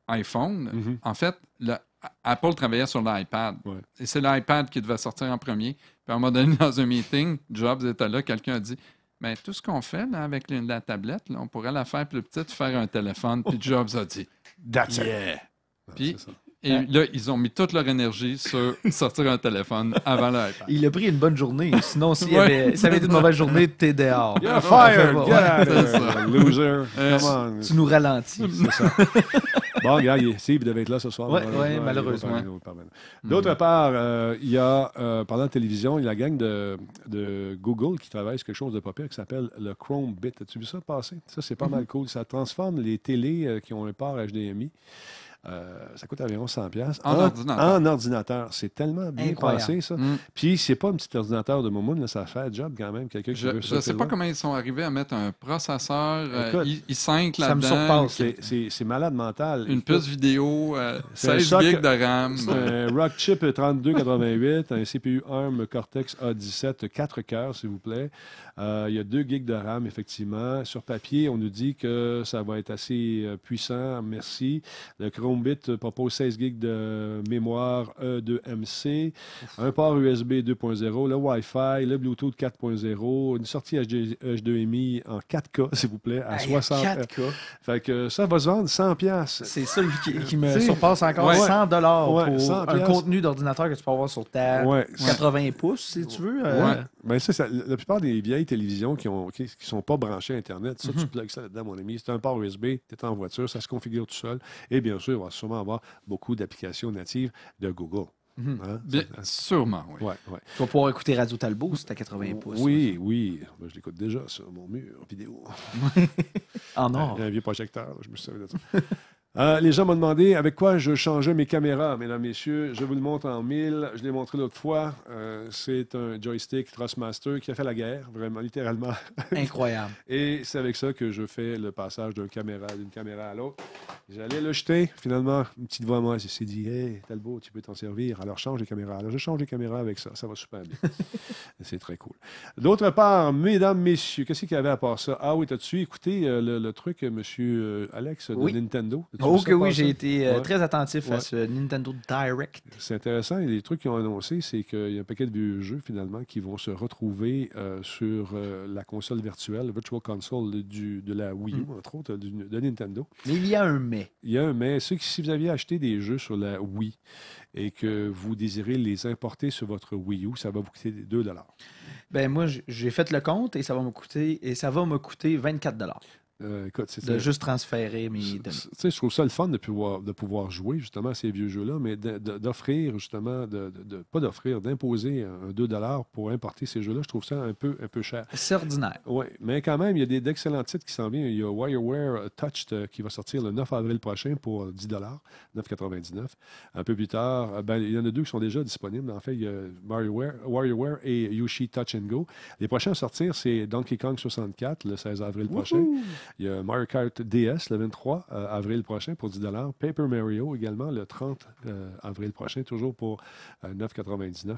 iPhone, mm-hmm. en fait, le Apple travaillait sur l'iPad. Et c'est l'iPad qui devait sortir en premier. Puis à un moment donné, [LAUGHS] dans un meeting, Jobs était là, quelqu'un a dit Mais tout ce qu'on fait là, avec la, tablette, on pourrait la faire plus petite, faire un téléphone. Puis oh. Jobs a dit [LAUGHS] That's it. Puis, et là, ils ont mis toute leur énergie sur [LAUGHS] sortir un téléphone avant l'iPad. Il a pris une bonne journée. Sinon, si ça avait été une mauvaise journée, t'es dehors. You're Loser! Euh, tu nous ralentis. Bon, regarde, il, devait être là ce soir. Oui, malheureusement. Hmm. D'autre part, euh, il y a, euh, pendant la télévision, il y a la gang de, Google qui travaille sur quelque chose de pas qui s'appelle le Chrome Bit. As-tu vu ça passer? Ça, c'est pas mhm. mal cool. Ça transforme les télés euh, qui ont un port HDMI euh, ça coûte environ 100 pièces en, ordinateur. C'est tellement bien passé ça. Mm. Puis, c'est pas un petit ordinateur de Momoon, là, ça fait job quand même. Quelqu'un je, ne sais pas comment ils sont arrivés à mettre un processeur euh, i5 là-dedans. Ça me surpasse. C'est malade mental. Une puce vidéo, 16 euh, gigs de RAM. un Rock 3288, un CPU ARM Cortex A17, 4 coeurs s'il vous plaît. Euh, il y a 2 gigs de RAM, effectivement. Sur papier, on nous dit que ça va être assez euh, puissant. Merci. Le Chromebit euh, propose 16 gigs de mémoire E2MC, un port USB 2.0, le Wi-Fi, le Bluetooth 4.0, une sortie H2MI en 4K, [LAUGHS] s'il vous plaît, à 60. 4K. Fait que ça va se vendre 100 pièces. C'est ça qui, qui me surpasse encore 100 dollars pour un contenu d'ordinateur que tu peux avoir sur ta 80 pouces si tu veux. Mais ça, la plupart des vieilles télévisions qui ne qui, sont pas branchées à Internet, ça, tu mhm. plugues ça là-dedans, mon ami. C'est un port USB, tu es en voiture, ça se configure tout seul. Et bien sûr, il va sûrement avoir beaucoup d'applications natives de Google. Mhm. Hein? Bien, sûrement, oui. Tu vas pouvoir écouter Radio Talbot si tu 80 pouces. Oui, oui. Ben, je l'écoute déjà sur mon mur vidéo. [LAUGHS] en or. Un, vieux projecteur, je me souviens de ça. [LAUGHS] Euh, les gens m'ont demandé avec quoi je changeais mes caméras, mesdames, messieurs. Je vous le montre en mille. Je l'ai montré l'autre fois. Euh, c'est un joystick Thrustmaster qui a fait la guerre, vraiment, littéralement. [LAUGHS] Incroyable. Et c'est avec ça que je fais le passage d'une caméra, caméra à l'autre. J'allais le jeter. Finalement, une petite voix à moi s'est dit Hey, beau, tu peux t'en servir. Alors change les caméras. Alors je change les caméras avec ça. Ça va super bien. [LAUGHS] c'est très cool. D'autre part, mesdames, messieurs, qu'est-ce qu'il y avait à part ça Ah oui, tu as euh, le, le, truc, monsieur Alex, de Nintendo? Oh que oui, j'ai été euh, très attentif à ce Nintendo Direct. C'est intéressant. Et les trucs qu'ils ont annoncé, c'est qu'il y a un paquet de jeux finalement qui vont se retrouver euh, sur euh, la console virtuelle, Virtual Console du, de la Wii U, mm. entre autres, de Nintendo. Mais il y a un mais. Il y a un mais. Ceux qui, si vous aviez acheté des jeux sur la Wii et que vous désirez les importer sur votre Wii U, ça va vous coûter 2 ben moi, j'ai fait le compte et ça va me coûter et ça va me coûter 24 euh, de juste transférer mes sais, Je trouve ça le fun de pouvoir, de pouvoir jouer justement à ces vieux jeux-là, mais d'offrir justement, de, de, pas d'offrir, d'imposer un 2 pour importer ces jeux-là, je trouve ça un peu, un peu cher. C'est ordinaire. Oui, mais quand même, il y a des, d'excellents titres qui s'en viennent. Il y a WireWare Touched euh, qui va sortir le 9 avril prochain pour 10 9,99. Un peu plus tard, euh, ben, il y en a deux qui sont déjà disponibles. En fait, il y a «Wireware» et Yoshi Touch and Go. Les prochains à sortir, c'est Donkey Kong 64 le 16 avril prochain. Il y a Mario Kart DS le 23 euh, avril prochain pour 10 Paper Mario également le 30 euh, avril prochain, toujours pour 9,99. Euh,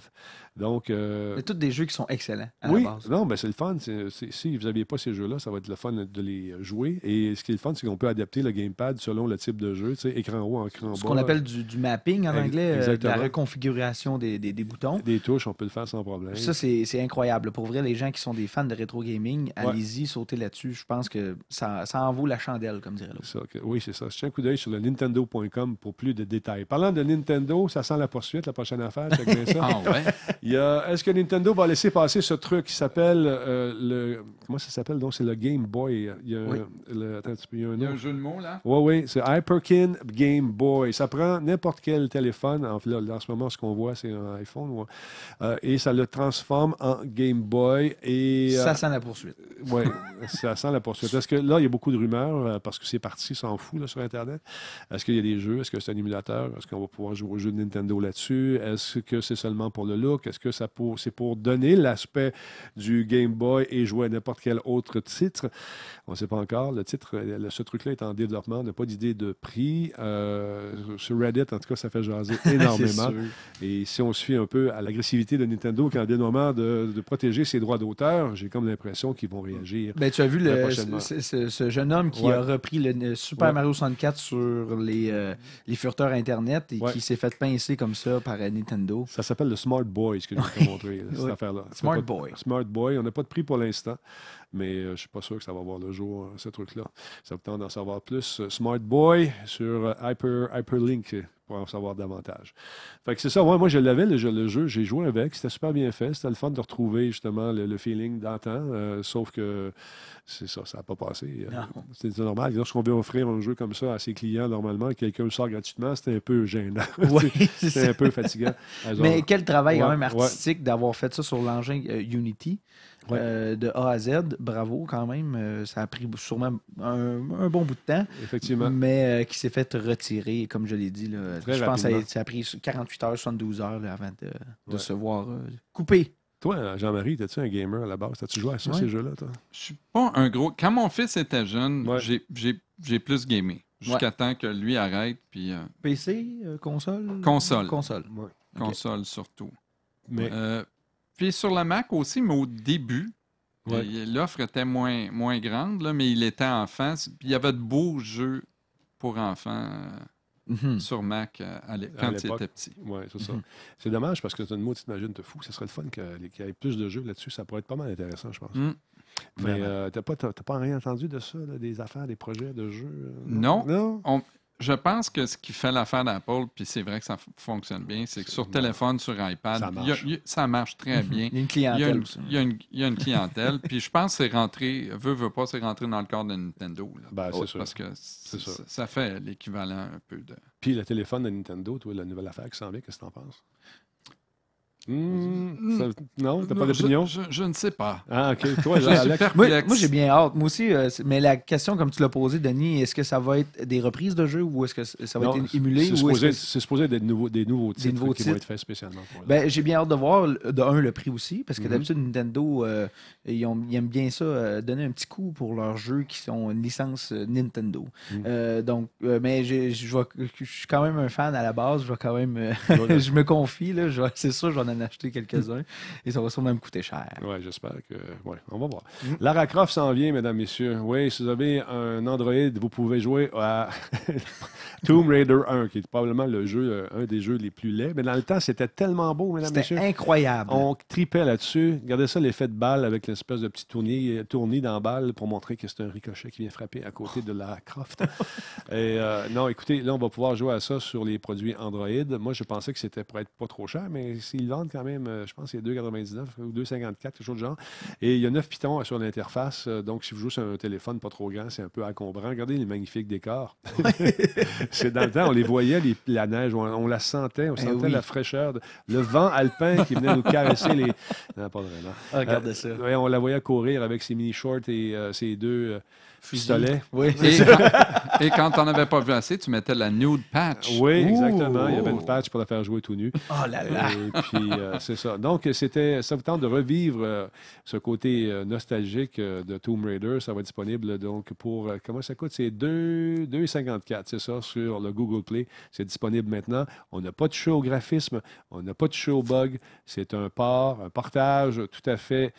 Donc. Mais tous des jeux qui sont excellents. À oui, la base. non, mais ben, c'est le fun. si vous n'aviez pas ces jeux-là, ça va être le fun de les jouer. Et ce qui est le fun, c'est qu'on peut adapter le gamepad selon le type de jeu, écran haut, écran bas. Ce qu'on appelle du, mapping en anglais, la reconfiguration des, boutons. Des touches, on peut le faire sans problème. Ça, c'est incroyable. Pour vrai, les gens qui sont des fans de rétro gaming, allez-y, sauter sautez là-dessus. Je pense que ça, en vaut la chandelle, comme dirait l'autre. Oui, c'est ça. Je tiens un coup d'œil sur le Nintendo.com pour plus de détails. Parlant de Nintendo, ça sent la poursuite, la prochaine affaire. ça. [LAUGHS] ah, ouais? Est-ce que Nintendo va laisser passer ce truc qui s'appelle euh, le Comment ça s'appelle donc C'est le Game Boy. Il y a, un, jeu de mots là Oui, oui. C'est Hyperkin Game Boy. Ça prend n'importe quel téléphone. En, en ce moment, ce qu'on voit, c'est un iPhone. Euh, et ça le transforme en Game Boy. Et, euh, ça sent la poursuite. [LAUGHS] oui, ça sent la poursuite. Parce que là, il y a beaucoup de rumeurs euh, parce que c'est parti, s'en fout sur Internet. Est-ce qu'il y a des jeux Est-ce que c'est un émulateur Est-ce qu'on va pouvoir jouer au jeu de Nintendo là-dessus Est-ce que c'est seulement pour le look Est-ce que c'est pour donner l'aspect du Game Boy et jouer à n'importe quel autre titre. On ne sait pas encore. Le titre, ce truc-là est en développement. On n'a pas d'idée de prix. Euh, sur Reddit, en tout cas, ça fait jaser [LAUGHS] énormément. Et si on suit un peu à l'agressivité de Nintendo quand vient le moment de, protéger ses droits d'auteur, j'ai comme l'impression qu'ils vont réagir. Mais ben, tu as vu le, ce, jeune homme qui a repris le Super Mario 64 sur euh, les, furteurs Internet et qui s'est fait pincer comme ça par euh, Nintendo. Ça s'appelle le Smart Boy, ce que je vais te cette affaire-là. Smart Boy. Smart Boy. On n'a pas de prix pour l'instant mais euh, je ne suis pas sûr que ça va avoir le jour, euh, ce truc-là. Ça vous tente d'en savoir plus. Euh, Smart Boy sur Hyper, Hyperlink pour en savoir davantage. Fait que c'est ça. moi, je l'avais, le jeu, j'ai joué avec. C'était super bien fait. C'était le fun de retrouver justement le, feeling d'antan. sauf que c'est ça, ça n'a pas passé. C'est normal. Lorsqu'on veut offrir un jeu comme ça à ses clients, normalement, quelqu'un le sort gratuitement, c'était un peu gênant. [LAUGHS] C'est c'était un peu fatigant. Mais quel travail quand même artistique d'avoir fait ça sur l'engin Unity. Euh, de A à Z. Bravo quand même. Euh, ça a pris sûrement un, bon bout de temps. Effectivement. Mais euh, qui s'est fait retirer, comme je l'ai dit. Là, je pense que ça, a pris 48 heures, 72 heures avant de, se voir couper. Toi, Jean-Marie, étais-tu un gamer à la base? As-tu joué à ça, ces jeux-là, toi? Je suis pas un gros. Quand mon fils était jeune, j'ai, j'ai, plus gamé. Jusqu'à temps que lui arrête. Puis, PC, console? Console. Console. Console surtout. Mais... Puis sur la Mac aussi, mais au début, l'offre était moins, moins grande, là, mais il était enfant. Puis il y avait de beaux jeux pour enfants. Euh, mhm. sur Mac euh, quand il était petit. Oui, c'est ça. Mhm. C'est dommage parce que c'est une mot, imagine, te fou. Ce serait le fun qu'il y ait plus de jeux là-dessus. Ça pourrait être pas mal intéressant, je pense. Mm. Mais euh, t'as pas, rien entendu de ça, des affaires, des projets de jeux? Euh? Non. non? je pense que ce qui fait l'affaire d'Apple, puis c'est vrai que ça fonctionne bien, c'est que sur téléphone, sur iPad, ça marche, très bien. [LAUGHS] Il y a une clientèle. Il y a une, clientèle. [LAUGHS] puis je pense que c'est rentré, veut, veut pas, c'est rentré dans le corps de Nintendo. Ben, c'est Parce que ça fait l'équivalent un peu de. Puis le téléphone de Nintendo, toi, la nouvelle affaire qui s'en vient, qu'est-ce que tu en penses? Hmm, hmm. ça, non, t'as pas d'opinion? Je, ne sais pas. Ah, ok. [LAUGHS] Moi, j'ai bien hâte. Moi aussi, euh, mais la question, comme tu l'as posée, Denis, est-ce que ça va être des reprises de jeux ou est-ce que ça va être émulé? C'est supposé, supposé être des nouveaux, des nouveaux titres qui vont être faits spécialement ben, J'ai bien hâte de voir, de un, le prix aussi, parce que mm-hmm. d'habitude, Nintendo, euh, ils, aiment bien ça, euh, donner un petit coup pour leurs jeux qui sont une licence Nintendo. Mm. donc, mais je suis quand même un fan à la base, je quand même, [LAUGHS] je me confie, là, c'est sûr, j'en ai acheter quelques-uns [LAUGHS] et ça va sûrement me coûter cher. Oui, j'espère que. on va voir. Mm. Lara Croft s'en vient, mesdames, messieurs. Oui, si vous avez un Android, vous pouvez jouer à [LAUGHS] Tomb Raider 1, qui est probablement le jeu, euh, un des jeux les plus laids. Mais dans le temps, c'était tellement beau, mesdames, messieurs. C'était incroyable. On tripait là-dessus. Regardez ça, l'effet de balle avec l'espèce de petit tournis, dans la balle pour montrer que c'est un ricochet qui vient frapper à côté de Lara Croft. [LAUGHS] et euh, non, écoutez, là, on va pouvoir jouer à ça sur les produits Android. Moi, je pensais que c'était pour être pas trop cher, mais s'ils vendent quand même. Euh, je pense qu'il y a 2,99 ou 2,54, quelque chose de genre. Et il y a 9 pitons euh, sur l'interface. Euh, donc, si vous jouez sur un téléphone pas trop grand, c'est un peu encombrant. Regardez les magnifiques décors. [LAUGHS] c'est dans le temps, on les voyait, la neige, on, la sentait, on eh sentait la fraîcheur, le vent alpin qui venait nous caresser les. Non, pas vraiment. Ah, regardez ça. on la voyait courir avec ses mini-shorts et ses deux. Et quand, tu n'en avais pas vu assez, tu mettais la nude patch. Oui, exactement. Il y avait une patch pour la faire jouer tout nu. Oh là là! puis, euh, c'est ça. Donc, c'était, ça vous tente de revivre euh, ce côté euh, nostalgique de Tomb Raider. Ça va être disponible donc pour, comment ça coûte? C'est 2,54, c'est ça, sur le Google Play. C'est disponible maintenant. On n'a pas de show graphisme. On n'a pas de show bug. C'est un port, un portage tout à fait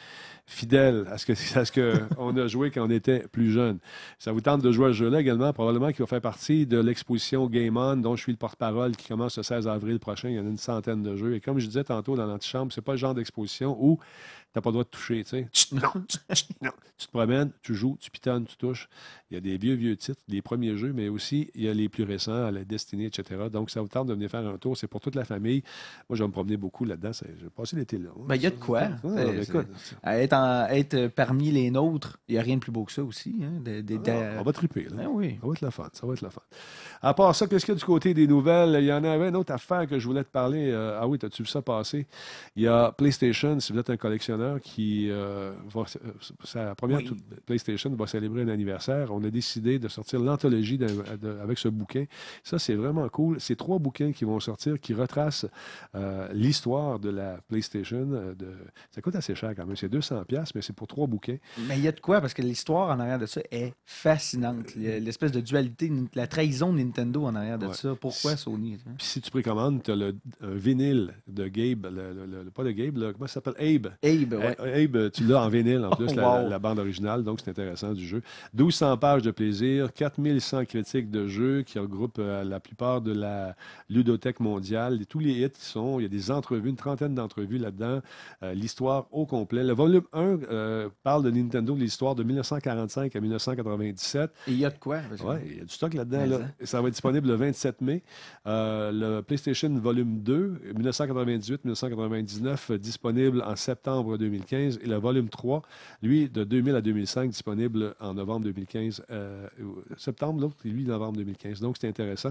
fidèle à ce que [LAUGHS] à ce que on a joué quand on était plus jeune. Ça vous tente de jouer à ce jeu-là également, probablement qui va faire partie de l'exposition Game On, dont je suis le porte-parole, qui commence le 16 avril prochain. Il y en a une centaine de jeux. Et comme je disais tantôt dans l'antichambre, c'est pas le genre d'exposition où tu n'as pas le droit de toucher, tu sais. Non, Tu te promènes, tu joues, tu pitonnes, tu touches. Il y a des vieux, vieux titres, des premiers jeux, mais aussi il y a les plus récents, la Destinée, etc. Donc, ça vous tente de venir faire un tour. C'est pour toute la famille. Moi, je vais me promener beaucoup là-dedans. J'ai passé l'été là. Mais ben, il y a de quoi. Ben, être, euh, parmi les nôtres, il n'y a rien de plus beau que ça aussi. Hein, ah, on va triper. Ben oui. Ça va être la fun. Ça va être la fun. À part ça, qu'est-ce qu'il y a du côté des nouvelles? Il y en avait une autre affaire que je voulais te parler. Euh, ah oui, as-tu vu ça passer? Il y a PlayStation, si vous êtes un collectionneur qui euh, va. Euh, sa première PlayStation va célébrer un anniversaire. On a décidé de sortir l'anthologie euh, avec ce bouquin. Ça, c'est vraiment cool. C'est trois bouquins qui vont sortir qui retracent l'histoire de la PlayStation. De... Ça coûte assez cher quand même. C'est 200$, mais c'est pour trois bouquins. Mais il y a de quoi, parce que l'histoire en arrière de ça est fascinante. L'espèce de dualité, la trahison de Nintendo en arrière de ça. Pourquoi Sony? Hein? Puis si tu précommandes, tu as le, vinyle de Gabe, le, pas de Gabe, comment ça s'appelle? Abe. Abe. Eh, Abe, tu l'as en vinyle, en [LAUGHS] oh, plus, la, bande originale, donc c'est intéressant du jeu. 1200 pages de plaisir, 4100 critiques de jeux qui regroupent euh, la plupart de la ludothèque mondiale. Et tous les hits qui sont, il y a des entrevues, une trentaine d'entrevues là-dedans, euh, l'histoire au complet. Le volume 1 euh, parle de Nintendo, de l'histoire de 1945 à 1997. Et il y a de quoi? Oui, il y a du stock là-dedans. Hein. Ça va être disponible le 27 mai. le PlayStation Volume 2, 1998-1999, disponible en septembre 2015, et le volume 3, lui, de 2000 à 2005, disponible en novembre 2015, euh, septembre, l'autre, lui, novembre 2015. Donc, c'est intéressant.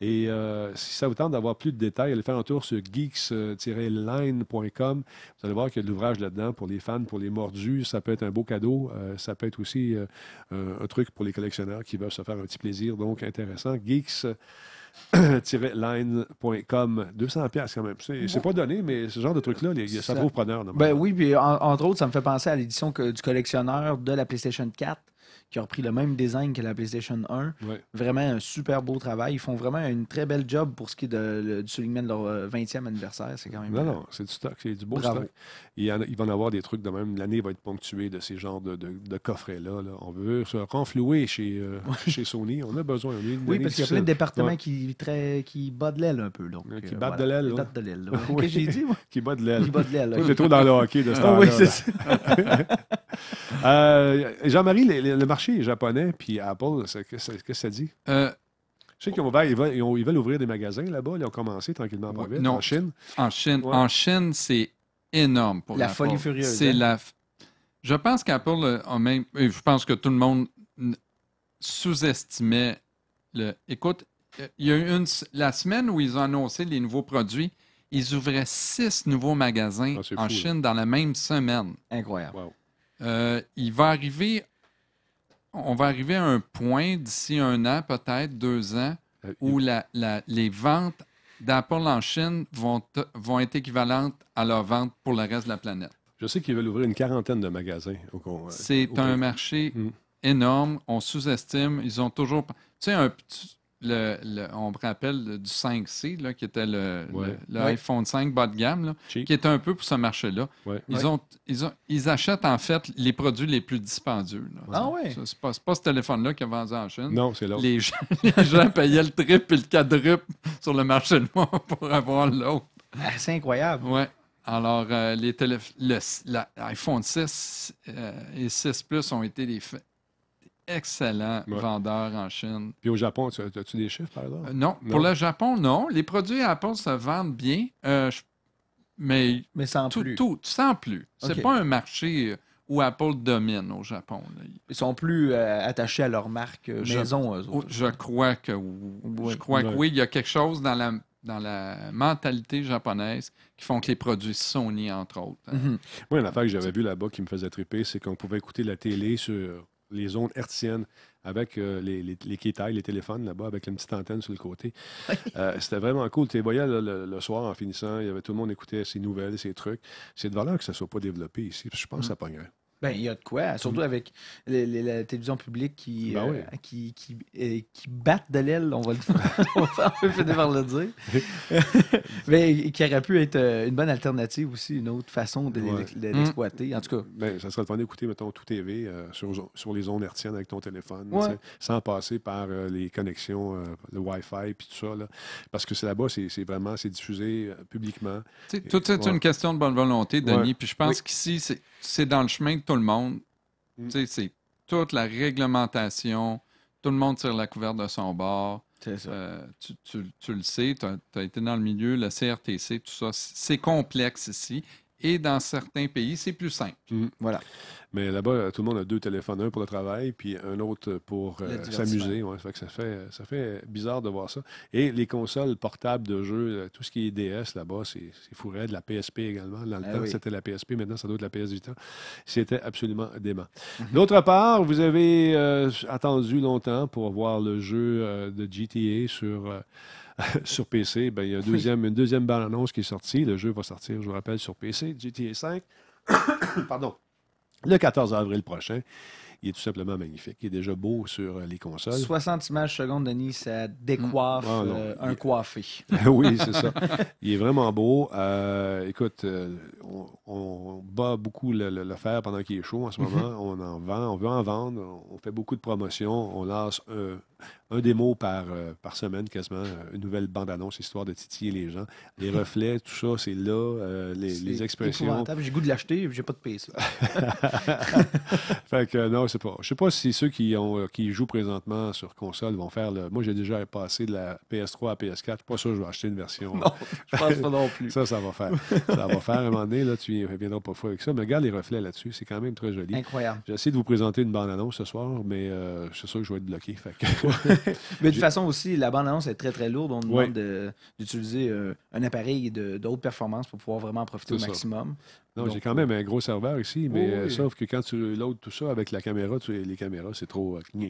Et euh, si ça vous tente d'avoir plus de détails, allez faire un tour sur geeks-line.com. Vous allez voir qu'il y a de l'ouvrage là-dedans pour les fans, pour les mordus. Ça peut être un beau cadeau. Euh, ça peut être aussi un truc pour les collectionneurs qui veulent se faire un petit plaisir. Donc, intéressant. Geeks line.com 200 pièces quand même. C'est pas donné, mais ce genre de truc-là, ça, trouve preneur. Ben oui, puis entre autres, ça me fait penser à l'édition du collectionneur de la PlayStation 4 qui a repris le même design que la PlayStation 1. Vraiment un super beau travail. Ils font vraiment une très belle job pour ce qui est du soulignement de leur 20e euh, anniversaire. C'est quand même. Non, non, c'est du stock, c'est du beau stock. Il, va en avoir des trucs de même. L'année va être ponctuée de ces genres de, coffrets-là. On veut se renflouer chez, euh, [LAUGHS] chez Sony. On a besoin. oui, parce qu'il y a plein de départements qui, très, qui de l'aile un peu. Donc, qui euh, bat [LAUGHS] de l'aile. Qui de l'aile. ce que j'ai dit, Qui bat de l'aile. Qui bat trop dans le hockey de [LAUGHS] ce ah temps-là. Oui, Jean-Marie, le marché marché japonais puis Apple, qu'est-ce que ça dit? Euh, je sais qu'ils ils veulent, ils, ouvrir des magasins là-bas. Ils ont commencé tranquillement pas vite. en Chine. En Chine, en Chine c'est énorme pour la folie furieuse. Hein? la. Je pense qu'Apple a même. Je pense que tout le monde sous-estimait le. Écoute, il y a une. La semaine où ils ont annoncé les nouveaux produits, ils ouvraient six nouveaux magasins ah, en Chine dans la même semaine. Incroyable. Euh, il va arriver on va arriver à un point d'ici un an, peut-être deux ans, euh, où la, les ventes d'Apple en Chine vont, vont être équivalentes à leurs ventes pour le reste de la planète. Je sais qu'ils veulent ouvrir une quarantaine de magasins. Euh, C'est un marché mm. énorme. On sous-estime. Ils ont toujours. Tu sais, un, petit le, on me rappelle du 5C, qui était le, 5 bas de gamme, qui était un peu pour ce marché-là. Ils, ont, ils, achètent en fait les produits les plus dispendieux. Ah ouais. C'est pas, pas, ce téléphone-là qui est vendu en Chine. Non, c'est l'autre. [LAUGHS] Les, gens payaient le triple et le quadruple sur le marché de moi pour avoir l'autre. Ah, c'est incroyable. Oui. Alors, euh, les téléphones, l'iPhone 6 euh, et 6 Plus ont été des, excellent vendeur en Chine. Puis au Japon, as-tu des chiffres par là euh, non. Pour le Japon, non. Les produits Apple se vendent bien, euh, mais, mais sans tout, plus. Tout, sans plus. C'est pas un marché euh, où Apple domine au Japon. Ils Ils sont plus attachés à leur marque maison, Je crois que oui. Je crois que oui, il y a quelque chose dans la dans la mentalité japonaise qui font que les produits Sony, entre autres. Hein. Mhm. Moi, hein. une affaire que j'avais vue là-bas qui me faisait triper, c'est qu'on pouvait écouter la télé sur les zones hertziennes avec euh, les, les, les les téléphones là-bas, avec une petite antenne sur le côté. Euh, c'était vraiment cool. Tu voyais le, soir en finissant, il y avait tout le monde écoutait ses nouvelles, ses trucs. C'est de valeur que ça ne soit pas développé ici. Je pense à que ça mm. Ben, il y a de quoi, surtout avec la télévision publique qui, ben euh, qui, qui, euh, qui battent de l'aile, on va le [LAUGHS] on va le dire. [LAUGHS] Mais qui aurait pu être euh, une bonne alternative aussi, une autre façon de hmm. l'exploiter, en tout cas. Ben, ça serait le fun d'écouter, mettons, tout TV sur, sur, les ondes hertziennes avec ton téléphone, sans passer par les connexions, le Wi-Fi, puis tout ça. Là. Parce que c'est là-bas, c'est vraiment, c'est diffusé publiquement. Tout c'est une question de bonne volonté, Denis. Puis je pense qu'ici, c'est dans le chemin de tout le monde. Mm. C'est toute la réglementation, tout le monde tire la couverture de son bord. Euh, tu, le sais, tu as, as, été dans le milieu, la CRTC, tout ça, c'est complexe ici. Et dans certains pays, c'est plus simple. Mm, voilà. Mais là-bas, euh, tout le monde a deux téléphones, un pour le travail, puis un autre pour euh, s'amuser. Ça, fait, euh, ça fait bizarre de voir ça. Et les consoles portables de jeux, tout ce qui est DS là-bas, c'est fourré de la PSP également. Dans le ah temps, c'était la PSP, maintenant, ça doit être la PS Vita. C'était absolument dément. Mhm. D'autre part, vous avez attendu longtemps pour voir le jeu de GTA sur [LAUGHS] sur PC, ben, il y a deuxième, une deuxième bande-annonce qui est sortie. Le jeu va sortir, je vous rappelle, sur PC, GTA 5. Pardon. Le 14 avril prochain. Il est tout simplement magnifique. Il est déjà beau sur euh, les consoles. 60 images secondes, Denis, ça décoiffe mm. ah, euh, un coiffé. [LAUGHS] oui, c'est ça. [LAUGHS] Il est vraiment beau. Euh, écoute, on, bat beaucoup le, le, fer pendant qu'il est chaud en ce mm-hmm. moment. on en vend, on veut en vendre. On fait beaucoup de promotions. On lance un un démo par, euh, par semaine, quasiment, euh, une nouvelle bande-annonce, histoire de titiller les gens. Les [LAUGHS] reflets, tout ça, c'est là, euh, les, expressions. J'ai goût de l'acheter, j'ai pas de PC. [LAUGHS] [LAUGHS] fait que non, c'est pas. Je sais pas si ceux qui, ont, qui jouent présentement sur console vont faire le. Moi, j'ai déjà passé de la PS3 à PS4. Pas sûr, je vais acheter une version. Non, je pense pas non plus. ça, ça va faire. Ça va faire. À un moment donné, là, tu reviendras pas fou avec ça. Mais regarde les reflets là-dessus, c'est quand même très joli. Incroyable. J'essaie de vous présenter une bande-annonce ce soir, mais je suis sûr que je vais être bloqué. Fait que... [LAUGHS] mais de toute façon aussi, la bande-annonce est très très lourde. On demande d'utiliser euh, un appareil de haute performance pour pouvoir vraiment en profiter au maximum. Non, j'ai quand même un gros serveur ici, mais oh euh, sauf que quand tu loads tout ça avec la caméra, tu, les caméras, c'est trop. Euh,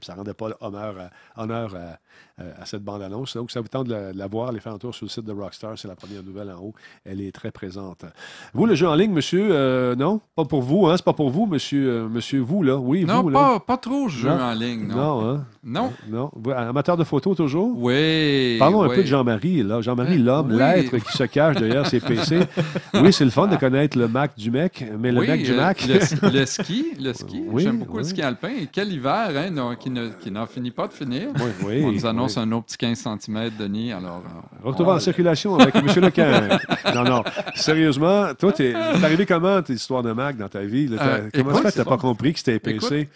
ça ne rendait pas honneur, euh, à, cette bande-annonce. Donc, ça vous tente de la, voir, les faire un tour sur le site de Rockstar. C'est la première nouvelle en haut. Elle est très présente. Vous, le jeu en ligne, monsieur, non Pas pour vous, hein C'est pas pour vous, monsieur, monsieur vous, là Oui, vous, pas, pas trop jeu en ligne, non. Non, hein? Non. non. Amateur de photos, toujours Oui. Parlons un peu de Jean-Marie, là. Jean-Marie, eh, l'homme, l'être qui se cache derrière ses [LAUGHS] PC. Oui, c'est le fun de connaître le Mac du mec, mais le mec du euh, Mac. Le, ski, le ski. [LAUGHS] J'aime beaucoup le ski alpin. Et quel hiver hein, qui, n'en finit pas de finir. on nous annonce un autre petit 15 cm, Denis. Alors, euh, Retour en circulation avec M. [LAUGHS] Lequin. non, non. Sérieusement, toi, t'es arrivé comment, tes histoires de Mac dans ta vie? Euh, comment ça fait t'as pas compris que c'était PC?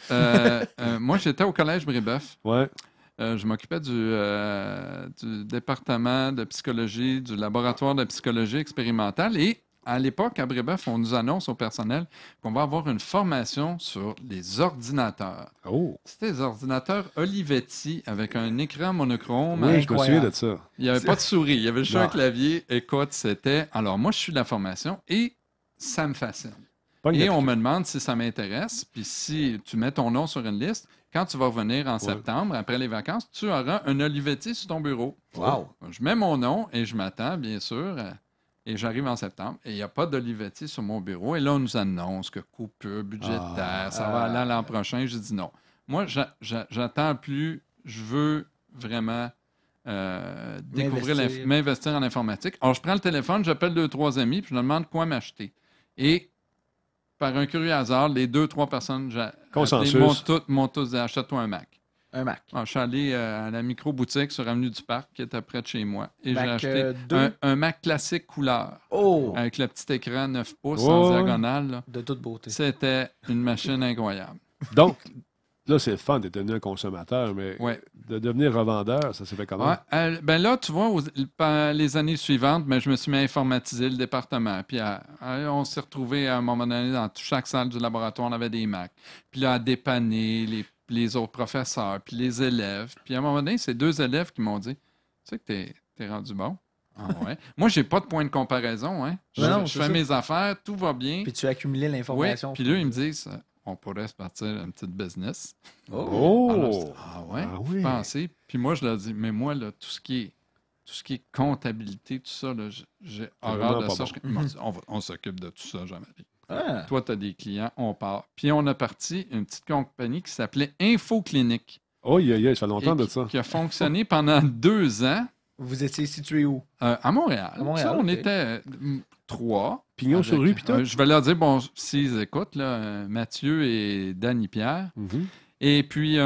moi, j'étais au collège Brébeuf. Ouais. je m'occupais du, département de psychologie, du laboratoire de psychologie expérimentale et à l'époque, à Brébeuf, on nous annonce au personnel qu'on va avoir une formation sur les ordinateurs. Oh! C'était des ordinateurs Olivetti avec un écran monochrome. Oui, je me de ça. Il n'y avait pas de souris, il y avait juste un clavier. Écoute, c'était. Alors, moi, je suis de la formation et ça me fascine. Et on me demande si ça m'intéresse. Puis si tu mets ton nom sur une liste, quand tu vas revenir en septembre, après les vacances, tu auras un Olivetti sur ton bureau. Wow. Je mets mon nom et je m'attends, bien sûr, et j'arrive en septembre et il n'y a pas d'Olivetti sur mon bureau. Et là, on nous annonce que coupure budgétaire, ça va aller l'an ah. prochain. Je dis non. Moi, j'attends plus. Je veux vraiment euh, découvrir, m'investir en informatique. Alors, je prends le téléphone, j'appelle deux, trois amis, puis je leur demande quoi m'acheter. Et par un curieux hasard, les deux, trois personnes, m'ont tous dit achète-toi un Mac. Un Mac. Ah, je suis allé euh, à la micro-boutique sur Avenue du Parc, qui était près de chez moi. Et j'ai acheté euh, un, Mac classique couleur. Oh! Avec le petit écran 9 pouces en diagonale. De toute beauté. C'était une machine incroyable. Donc, là, c'est le fun de devenir un consommateur, mais de devenir revendeur, ça s'est fait comment? Euh, ben là, tu vois, les années suivantes, mais ben, je me suis mis à informatiser le département. Puis on s'est retrouvé à un moment donné dans chaque salle du laboratoire, on avait des Macs. Puis là, à dépanner les puis les autres professeurs, puis les élèves. Puis à un moment donné, c'est deux élèves qui m'ont dit Tu sais que t'es es rendu bon. Ah [LAUGHS] ouais. Moi, j'ai pas de point de comparaison. Hein. Je, fais mes affaires, tout va bien. Puis tu accumulé l'information. Puis là, ils me disent on pourrait se partir un petit business. Oh! [LAUGHS] oh! ah ouais? Ah Puis moi, je leur dis mais moi, là, tout ce qui est tout ce qui est comptabilité, tout ça, j'ai horreur de ça. Bon. on, on s'occupe de tout ça, Jean-Marie. Ah. Toi, tu as des clients, on part. Puis on a parti une petite compagnie qui s'appelait Infoclinique. Oh, yeah, yeah, ça fait longtemps de ça. Qui a fonctionné pendant deux ans. Vous étiez situé où? Euh, à Montréal. Montréal ça, on était euh, trois. Pignon sur rue, puis euh, Je vais leur dire, bon, s'ils écoutent, Mathieu et Danny Pierre. Mhm. Et puis,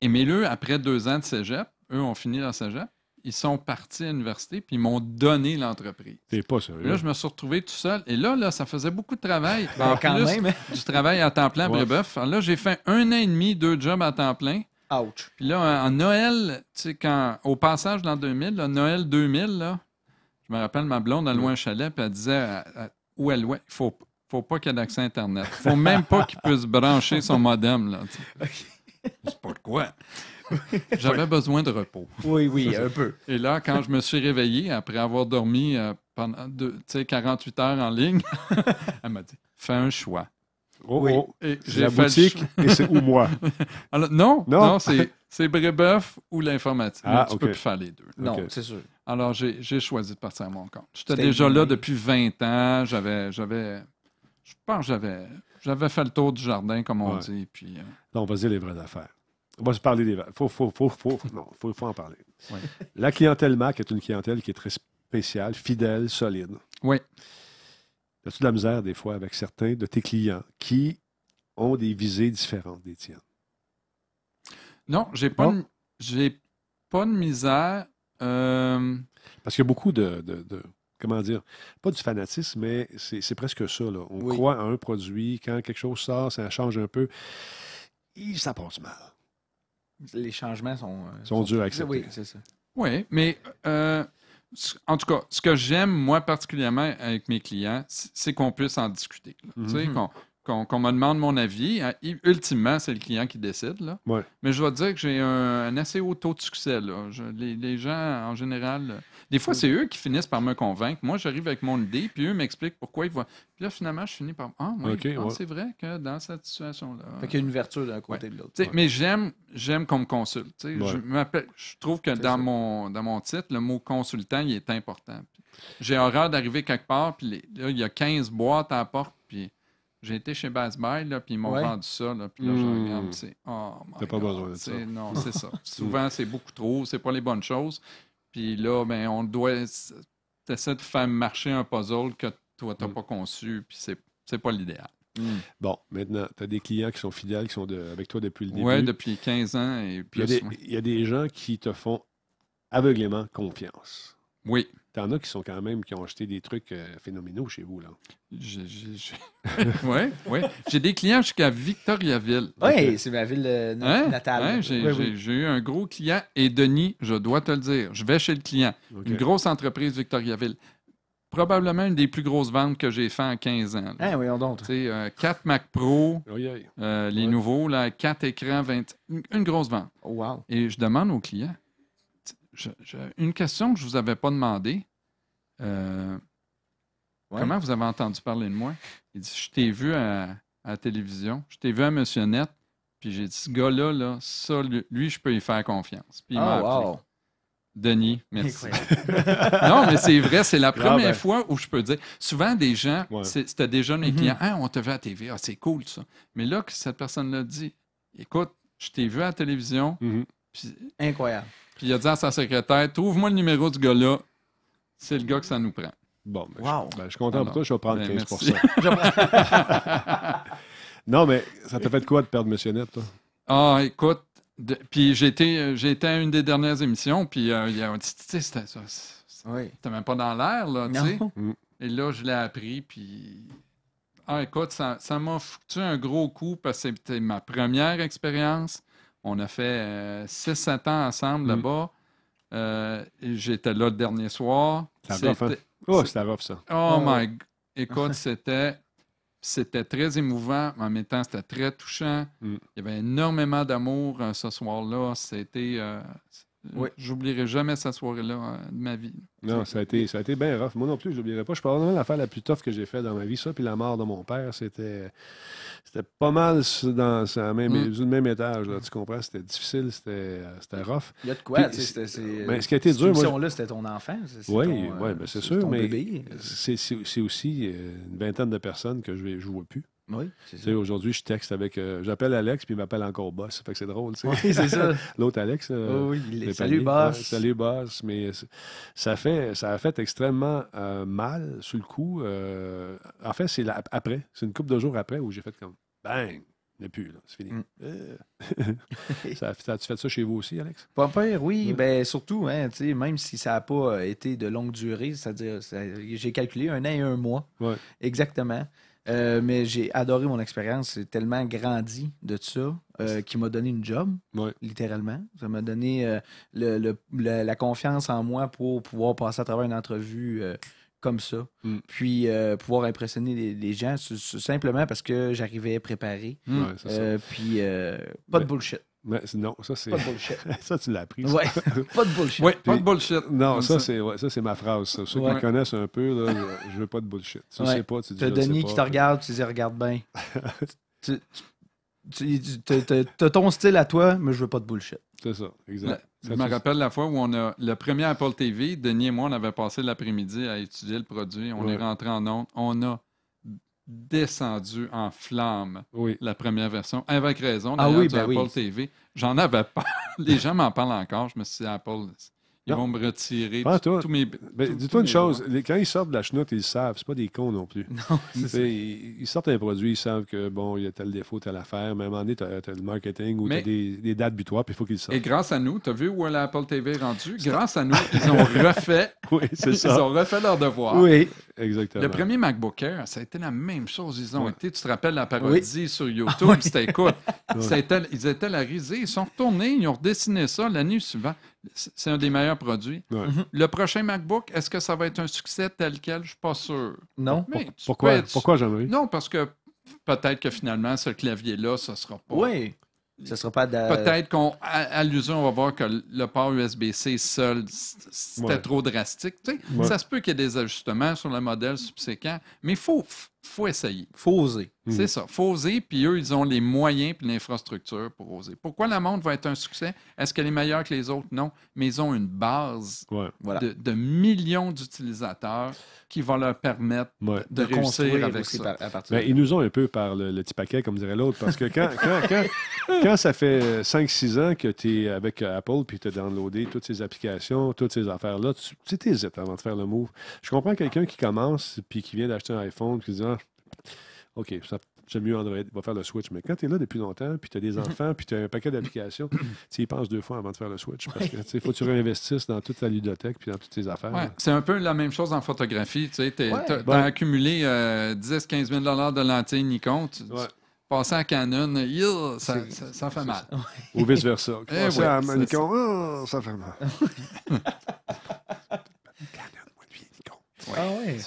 aimez-le, après deux ans de cégep, eux ont fini leur cégep ils sont partis à l'université, puis ils m'ont donné l'entreprise. T'es pas sérieux. Là, je me suis retrouvé tout seul. Et là, là ça faisait beaucoup de travail. Ben, en plus hein. du travail à temps plein à Alors là, j'ai fait un an et demi, deux jobs à temps plein. Ouch. Puis là, en Noël, tu au passage de l'an 2000, Noël 2000, là, je me rappelle, ma blonde, à loin chalet, puis elle disait où elle louait, il faut, faut pas qu'il y ait d'accès Internet. faut même pas qu'il puisse brancher son modem. Là, [LAUGHS] pas C'est quoi. [LAUGHS] J'avais besoin de repos. Oui, oui, un peu. [LAUGHS] Et là, quand je me suis réveillé, après avoir dormi euh, pendant deux, 48 heures en ligne, [LAUGHS] elle m'a dit Fais un choix. Oh, oui. Oh. J'ai la boutique et c'est ou moi. non, non, c'est Brébeuf ou l'informatique. Ah, tu peux plus faire les deux. Non, c'est sûr. Alors, j'ai choisi de partir à mon compte. J'étais déjà là depuis 20 ans. J'avais, j'avais, je pense, j'avais, j'avais fait le tour du jardin, comme on dit. Puis, euh, Non, vas-y, les vraies affaires. On va se parler des Faut, faut, non, faut, en parler. La clientèle Mac est une clientèle qui est très spéciale, fidèle, solide. Oui. As-tu de la misère des fois avec certains de tes clients qui ont des visées différentes des tiennes? Non, j'ai pas, pas de misère. Euh, Parce qu'il y a beaucoup de, Comment dire Pas du fanatisme, mais c'est, presque ça. On croit à un produit. Quand quelque chose sort, ça change un peu. Et ça passe mal les changements sont, euh, sont, durs à accepter. Oui, c'est ça. Oui, mais euh, en tout cas, ce que j'aime, moi, particulièrement avec mes clients, c'est qu'on puisse en discuter. Mm-hmm. sais, qu'on qu'on me demande mon avis. Euh, ultimement, c'est le client qui décide. Là. Mais je dois dire que j'ai un, assez haut taux de succès. les, gens, en général, euh, des fois, c'est eux qui finissent par me convaincre. Moi, j'arrive avec mon idée, puis eux m'expliquent pourquoi ils voient. Puis là, finalement, je finis par. Ah, c'est vrai que dans cette situation-là. Fait qu'il y a une ouverture d'un côté de l'autre. Mais j'aime qu'on me consulte. Je, je, trouve que dans mon, dans mon titre, le mot consultant, il est important. J'ai horreur d'arriver quelque part, puis là, il y a 15 boîtes à la porte, puis j'ai été chez Bass Buy, puis ils m'ont vendu ça, puis là, je hmm. regarde, c'est oh pas besoin de ça. Non, c'est ça. [LAUGHS] Souvent, c'est beaucoup trop, c'est pas les bonnes choses. Puis là, ben, on doit. T'essaies de faire marcher un puzzle que toi, t'as n'as hmm. pas conçu, puis c'est, c'est pas l'idéal. Hmm. Bon, maintenant, tu as des clients qui sont fidèles, qui sont avec toi depuis le début. Oui, depuis 15 ans et puis il y a des gens qui te font aveuglément confiance. Oui en as qui sont quand même, qui ont acheté des trucs euh, phénoménaux chez vous, là. Oui, [LAUGHS] oui. J'ai des clients jusqu'à Victoriaville. Oui, c'est ma ville euh, hein? natale. J'ai eu un gros client. Et Denis, je dois te le dire, je vais chez le client. Une grosse entreprise Victoriaville probablement une des plus grosses ventes que j'ai fait en 15 ans. Ah oui, on 4 Mac Pro, euh, les nouveaux, là, 4 écrans, 20... une, grosse vente. wow. Et je demande aux clients, une question que je ne vous avais pas demandé. Euh, comment vous avez entendu parler de moi? Il dit Je t'ai vu à, la télévision, je t'ai vu à Monsieur Net, puis j'ai dit Ce gars-là, là, ça, lui, je peux y faire confiance. Puis il m'a ah, appelé. Denis, merci. [LAUGHS] non, mais c'est vrai, c'est la première fois où je peux dire. Souvent, des gens, c'était déjà mes mhm. clients, ah, on te vu à la TV, ah, c'est cool ça. Mais là, que cette personne-là dit, écoute, je t'ai vu à la télévision. Mhm. Incroyable. Puis il a dit à sa secrétaire Trouve-moi le numéro du gars-là, c'est le gars que ça nous prend. Bon, ben, je, ben, je, suis content pour toi, je vais prendre 15 ben, [LAUGHS] [LAUGHS] Non, mais ça t'a fait quoi de perdre M. Net, toi Ah, écoute, puis j'étais à une des dernières émissions, puis euh, il y a dit Tu sais, c'était ça. Oui. même pas dans l'air, là, tu sais. Mm. Et là, je l'ai appris, puis. Ah, écoute, ça m'a foutu un gros coup parce que c'était ma première expérience. On a fait 6-7 euh, ans ensemble mm. là-bas. Euh, j'étais là le dernier soir. Hein? C'était rough, Oh, c'était rough, ça. Oh, ah my God. Écoute, [LAUGHS] c'était... C'était très émouvant, en même temps, c'était très touchant. Mm. Il y avait énormément d'amour euh, ce soir-là. C'était... Euh, oui. J'oublierai jamais cette soirée-là euh, de ma vie. Non, ça a été, ça a été bien rough. Moi non plus, je n'oublierai pas. Je parle vraiment de l'affaire la plus tough que j'ai faite dans ma vie, ça. Puis la mort de mon père, c'était c'était pas mal dans mm. le même, même, étage. tu comprends? C'était difficile, euh, c'était rough. Il y a de quoi? Puis, ce qui a été dur. Moi, là c'était ton enfant. Oui, oui, ben, c'est sûr. mais c'est aussi une vingtaine de personnes que je ne vois plus. Oui. Tu aujourd'hui, je texte avec. Euh, j'appelle Alex, puis il m'appelle encore boss. Fait que c'est drôle, tu Oui, c'est ça. [LAUGHS] L'autre Alex. Euh, oui, salut, boss. salut, boss. Mais euh, ça, fait, ça a fait extrêmement mal sur le coup. en fait, c'est après. C'est une couple de jours après où j'ai fait comme bang. Il plus, là. C'est fini. Mm. as-tu [LAUGHS] fait ça chez vous aussi, Alex? Pas pire, oui. Ben, surtout, hein, même si ça n'a pas été de longue durée, c'est-à-dire, j'ai calculé un an et un mois. Ouais. Exactement. Euh, mais j'ai adoré mon expérience. C'est tellement grandi de ça euh, qui m'a donné une job, littéralement. Ça m'a donné euh, le, la confiance en moi pour pouvoir passer à travers une entrevue comme ça. Mm. Puis pouvoir impressionner les, gens simplement parce que j'arrivais préparé. puis pas de bullshit non, ça c'est. Pas de bullshit. [LAUGHS] ça, tu l'as appris. Oui, [LAUGHS] pas de bullshit. Oui, pas de bullshit. Non, ça, c'est ça, c'est ma phrase. Ceux qui la connaissent un peu, je veux pas de bullshit. Tu c'est pas, tu T'as Denis qui te regarde, tu dis regarde bien. [LAUGHS] T'as ton style à toi, mais je veux pas de bullshit. C'est ça, exact. je me rappelle la fois où on a le premier Apple TV, Denis et moi, on avait passé l'après-midi à étudier le produit. On est rentré en ondes. On a descendu en flamme la première version, avec raison, ah D'ailleurs, ben Apple TV. J'en avais pas. [LAUGHS] Les gens m'en parlent encore. Je me suis dit, Apple, ils vont me retirer tous mes. Ben, dis-toi une chose, quand ils sortent de la chenoute, ils le savent. C'est pas des cons non plus. [LAUGHS] Non, ils, sortent un produit, ils savent que bon, il y a tel défaut, telle affaire. mais à un tu as, le marketing ou tu des, dates butoirs, puis il faut qu'ils sortent. Et grâce à nous, tu as vu où l'Apple TV est rendu? Grâce à nous, ils [LAUGHS] ont refait. [LAUGHS] oui, c'est ça. Ils ont refait leur devoir. Oui, exactement. Le premier MacBook Air, ça a été la même chose. Ils ont été, tu te rappelles la parodie sur YouTube, c'était quoi? Ils étaient la risée. Ils sont retournés, ils ont redessiné ça l'année suivante c'est un des meilleurs produits. Mhm. Le prochain MacBook, est-ce que ça va être un succès tel quel? Je ne suis pas sûr. Non. Mais pourquoi, Non, parce que peut-être que finalement, ce clavier-là, ce ne sera pas. Oui. Ce sera pas de... Peut-être qu'à l'usure, on va voir que le port USB-C seul, c'était trop drastique. Ça se peut qu'il y ait des ajustements sur le modèle subséquent, mais il faut, faut essayer, faut oser. Mhm. C'est ça, faut oser, puis eux, ils ont les moyens puis l'infrastructure pour oser. Pourquoi la montre va être un succès? Est-ce qu'elle est meilleure que les autres? Non, mais ils ont une base de, millions d'utilisateurs qui vont leur permettre de, de, réussir avec ça. Ben, ils nous ont un peu par le, petit paquet, comme dirait l'autre, parce que quand, quand, quand, [LAUGHS] ça fait 5-6 ans que tu es avec Apple puis tu as downloadé toutes ces applications, toutes ces affaires-là, tu t'hésites avant de faire le move. Je comprends quelqu'un qui commence puis qui vient d'acheter un iPhone puis qui dit ah, OK, j'aime mieux Android, va faire le switch. Mais quand tu es là depuis longtemps, puis tu as des [LAUGHS] enfants, puis tu as un paquet d'applications, tu y penses deux fois avant de faire le switch. Parce que il faut que tu réinvestisses dans toute ta ludothèque puis dans toutes tes affaires. c'est un peu la même chose en photographie. Tu sais, tu as, accumulé 10-15 euh, 000 de lentilles Nikon. Tu, Passer à Canon, ça, fait mal. Ou vice-versa. [LAUGHS] Eh Passer à Nikon, oh, ça fait mal. [LAUGHS] Ah oui.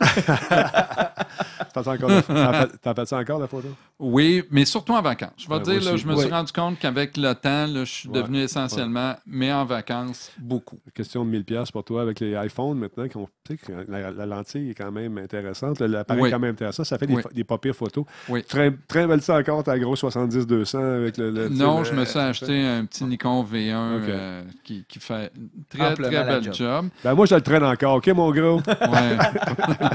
[LAUGHS] T'en fais-tu encore la photo? Oui, mais surtout en vacances. Je vais dire, je me suis rendu compte qu'avec le temps, je suis devenu essentiellement, mais en vacances, beaucoup. Question de 1000$ pour toi avec les iPhones maintenant, qu'on sait la, la, lentille est quand même intéressante. L'appareil est quand même intéressant. Ça fait des, des photos. Oui. Très, très belle ça encore, ta grosse 70-200 avec le. non, je me suis acheté un petit Nikon V1 euh, qui, fait très, très bel job. job. Ben, moi, je le traîne encore, OK, mon gros? Ouais.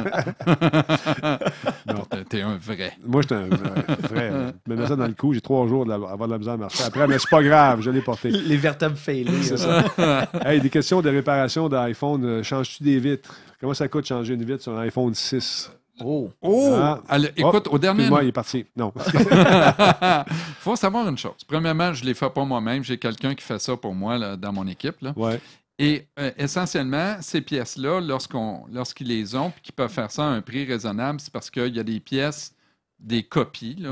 [LAUGHS] non, t'es un vrai. Moi, j'étais un vrai. Mais hein. Je ça dans le cou, j'ai trois jours d'avoir avant de la misère à marcher. Après, mais c'est pas grave, je l'ai porté. Les vertèbres faillées. C'est ça. hey, des questions de réparation d'iPhone. Euh, changes-tu des vitres? Comment ça coûte changer une vitre sur un iPhone 6? Oh! Oh! Ah. oh. écoute, au dernier. Moi, il est parti. Non. [LAUGHS] faut savoir une chose. Premièrement, je ne les fais pas moi-même. J'ai quelqu'un qui fait ça pour moi dans mon équipe. Oui. Et euh, essentiellement, ces pièces-là, lorsqu'on, lorsqu'ils les ont, puis qu'ils peuvent faire ça à un prix raisonnable, c'est parce qu'il y a des pièces, des copies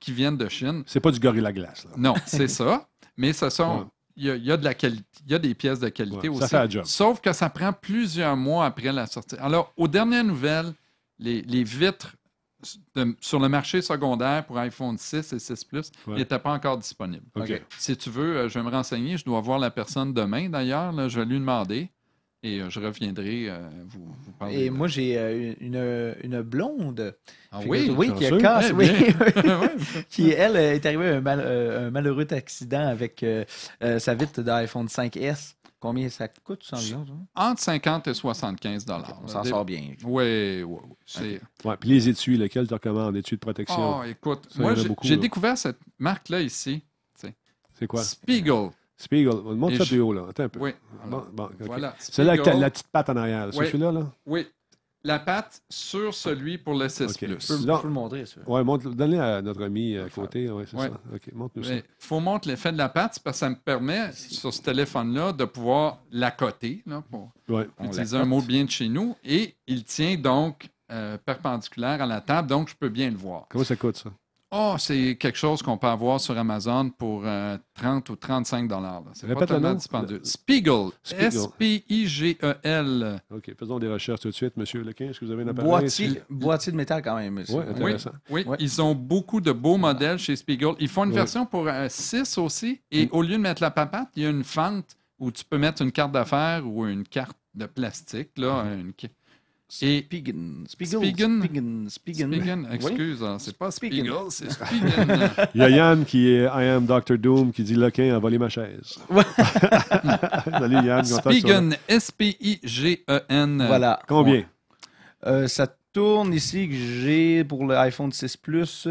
qui, viennent de Chine. C'est pas du Gorilla Glass. Là. Non, c'est ça. Mais ce sont, il y, a, de la qualité, des pièces de qualité aussi. Ça Sauf que ça prend plusieurs mois après la sortie. Alors, aux dernières nouvelles, les vitres sur le marché secondaire pour iPhone 6 et 6 Plus, il n'était pas encore disponible. Si tu veux, euh, je vais me renseigner. Je dois voir la personne demain, d'ailleurs. Je vais lui demander. Et euh, je reviendrai euh, vous, parler. Et moi, j'ai euh, une, blonde. Ah qui a casse, eh [LAUGHS] ah qui, elle, est arrivée à un, malheureux accident avec sa vitre d'iPhone 5S. Combien ça coûte, sans Entre 50 et 75 dollars. on s'en sort bien. Oui, oui, puis les étuis, lesquels tu recommandes? Étuis de protection. Oh, écoute, moi, j'ai découvert cette marque-là ici. C'est quoi? Spiegel. Spiegel, montre ça du haut, là. Attends un peu. Oui. voilà. là la, petite patte en arrière, c'est celui-là, là? Oui. La patte sur celui pour le 6 plus. Je peux, le montrer, ça. Oui, montre, donne-le à notre ami à euh, côté. Oui, c'est ça. OK, montre-nous ça. Il faut montrer l'effet de la patte parce que ça me permet, sur ce téléphone-là, de pouvoir la coter, pour utiliser un mot bien de chez nous. Et il tient donc euh, perpendiculaire à la table, donc je peux bien le voir. Comment ça coûte, ça? Oh, c'est quelque chose qu'on peut avoir sur Amazon pour 30 euh, ou 35 dollars. C'est pas tellement dispendieux. Spiegel. S-P-I-G-E-L. E OK, faisons des recherches tout de suite, Monsieur Lequin. Est-ce que vous avez une appareil? Boîtier, de métal quand même, monsieur. Oui, intéressant. Oui, ils ont beaucoup de beaux modèles chez Spiegel. Ils font une version pour 6 euh, aussi. Et mm. au lieu de mettre la papate, il y a une fente où tu peux mettre une carte d'affaires ou une carte de plastique, là, mm. une, Spigen. Spigen. Spigen. Spigen. Excuse, hein, c'est pas Spigen. c'est [LAUGHS] Spigen. Il y a Yann qui est I am Dr. Doom qui dit Loquin a volé ma chaise. [LAUGHS] [LAUGHS] Salut Yann. Spigen. S-P-I-G-E-N. Voilà. Combien? Euh, ça tourne ici que j'ai pour l'iPhone 6 Plus.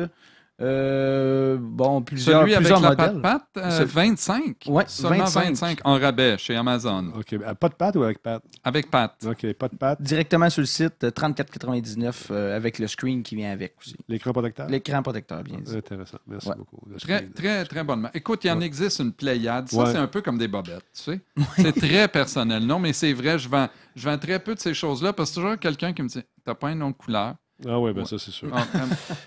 Euh, bon, plusieurs, Celui avec La pâte, pâte 25. seulement 25. en rabais chez Amazon. OK. Euh, pas de pâte ou avec pâte? Avec pâte. OK, pas de pâte. Directement sur le site, 34,99 euh, euh, avec le screen qui vient avec aussi. L'écran protecteur? L'écran protecteur, bien sûr. Intéressant. Merci beaucoup. très, très, très bonnement. Écoute, il y en existe une pléiade. Ça, c'est un peu comme des bobettes, tu sais. c'est très personnel. Non, mais c'est vrai, je vends, je vends très peu de ces choses-là parce que toujours quelqu'un qui me dit, t'as pas un nom de couleur? Ah ouais, ben ça, c'est sûr. Ah,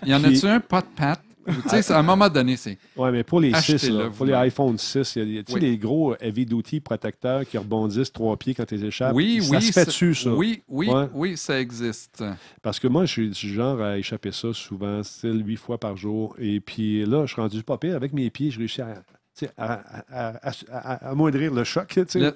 il y en a-tu un, pas de patte? Tu sais, à un moment donné, c'est. Oui, mais pour les 6, là, pour les iPhone 6, il y a, -il gros heavy duty protecteurs qui rebondissent trois pieds quand ils échappent. Oui, ça oui. Se fait dessus, ça. Oui, oui, oui, ça existe. Parce que moi, je suis du genre à échapper ça souvent, style huit fois par jour. Et puis là, je suis rendu pas pire. Avec mes pieds, je réussis à à amoindrir le choc.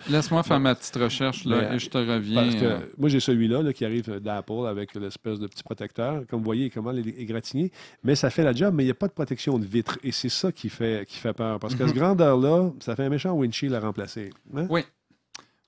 Laisse-moi faire ma petite recherche et je te reviens. Euh. moi, j'ai celui-là qui arrive d'Apple avec l'espèce de petit protecteur. Comme vous voyez, comment gratiné, Mais ça fait la job, mais il n'y a pas de protection de vitre. Et c'est ça qui fait, qui fait peur. Parce que mm-hmm. ce grandeur-là, ça fait un méchant windshield à remplacer. Hein? Oui,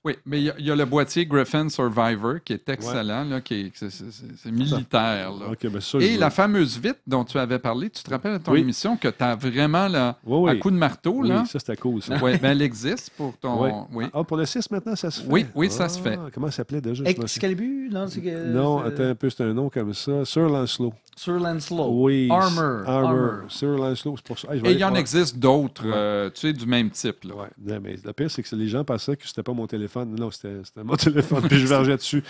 oui, mais il y, a le boîtier Griffin Survivor qui est excellent, qui c'est, militaire. Ben Et la fameuse vite dont tu avais parlé, tu te rappelles de ton émission que tu as vraiment là, à coup de marteau. Là. ça c'est à cause. ben, elle existe pour ton. Ah, pour le 6 maintenant, ça se fait. Oui, oui, ça se ah, fait. Comment ça s'appelait déjà? Excalibur? Non, non euh, attends un peu, c'est un nom comme ça. Sir Lancelot. Sir Lancelot. Oui. Armor. Armor. Sir Lancelot, c'est pour ça. Et il y en existe d'autres, euh, tu sais, du même type. Oui. mais la pire, c'est que les gens pensaient que c'était pas mon téléphone non, c'était mon [LAUGHS] téléphone. Puis je vergeais dessus.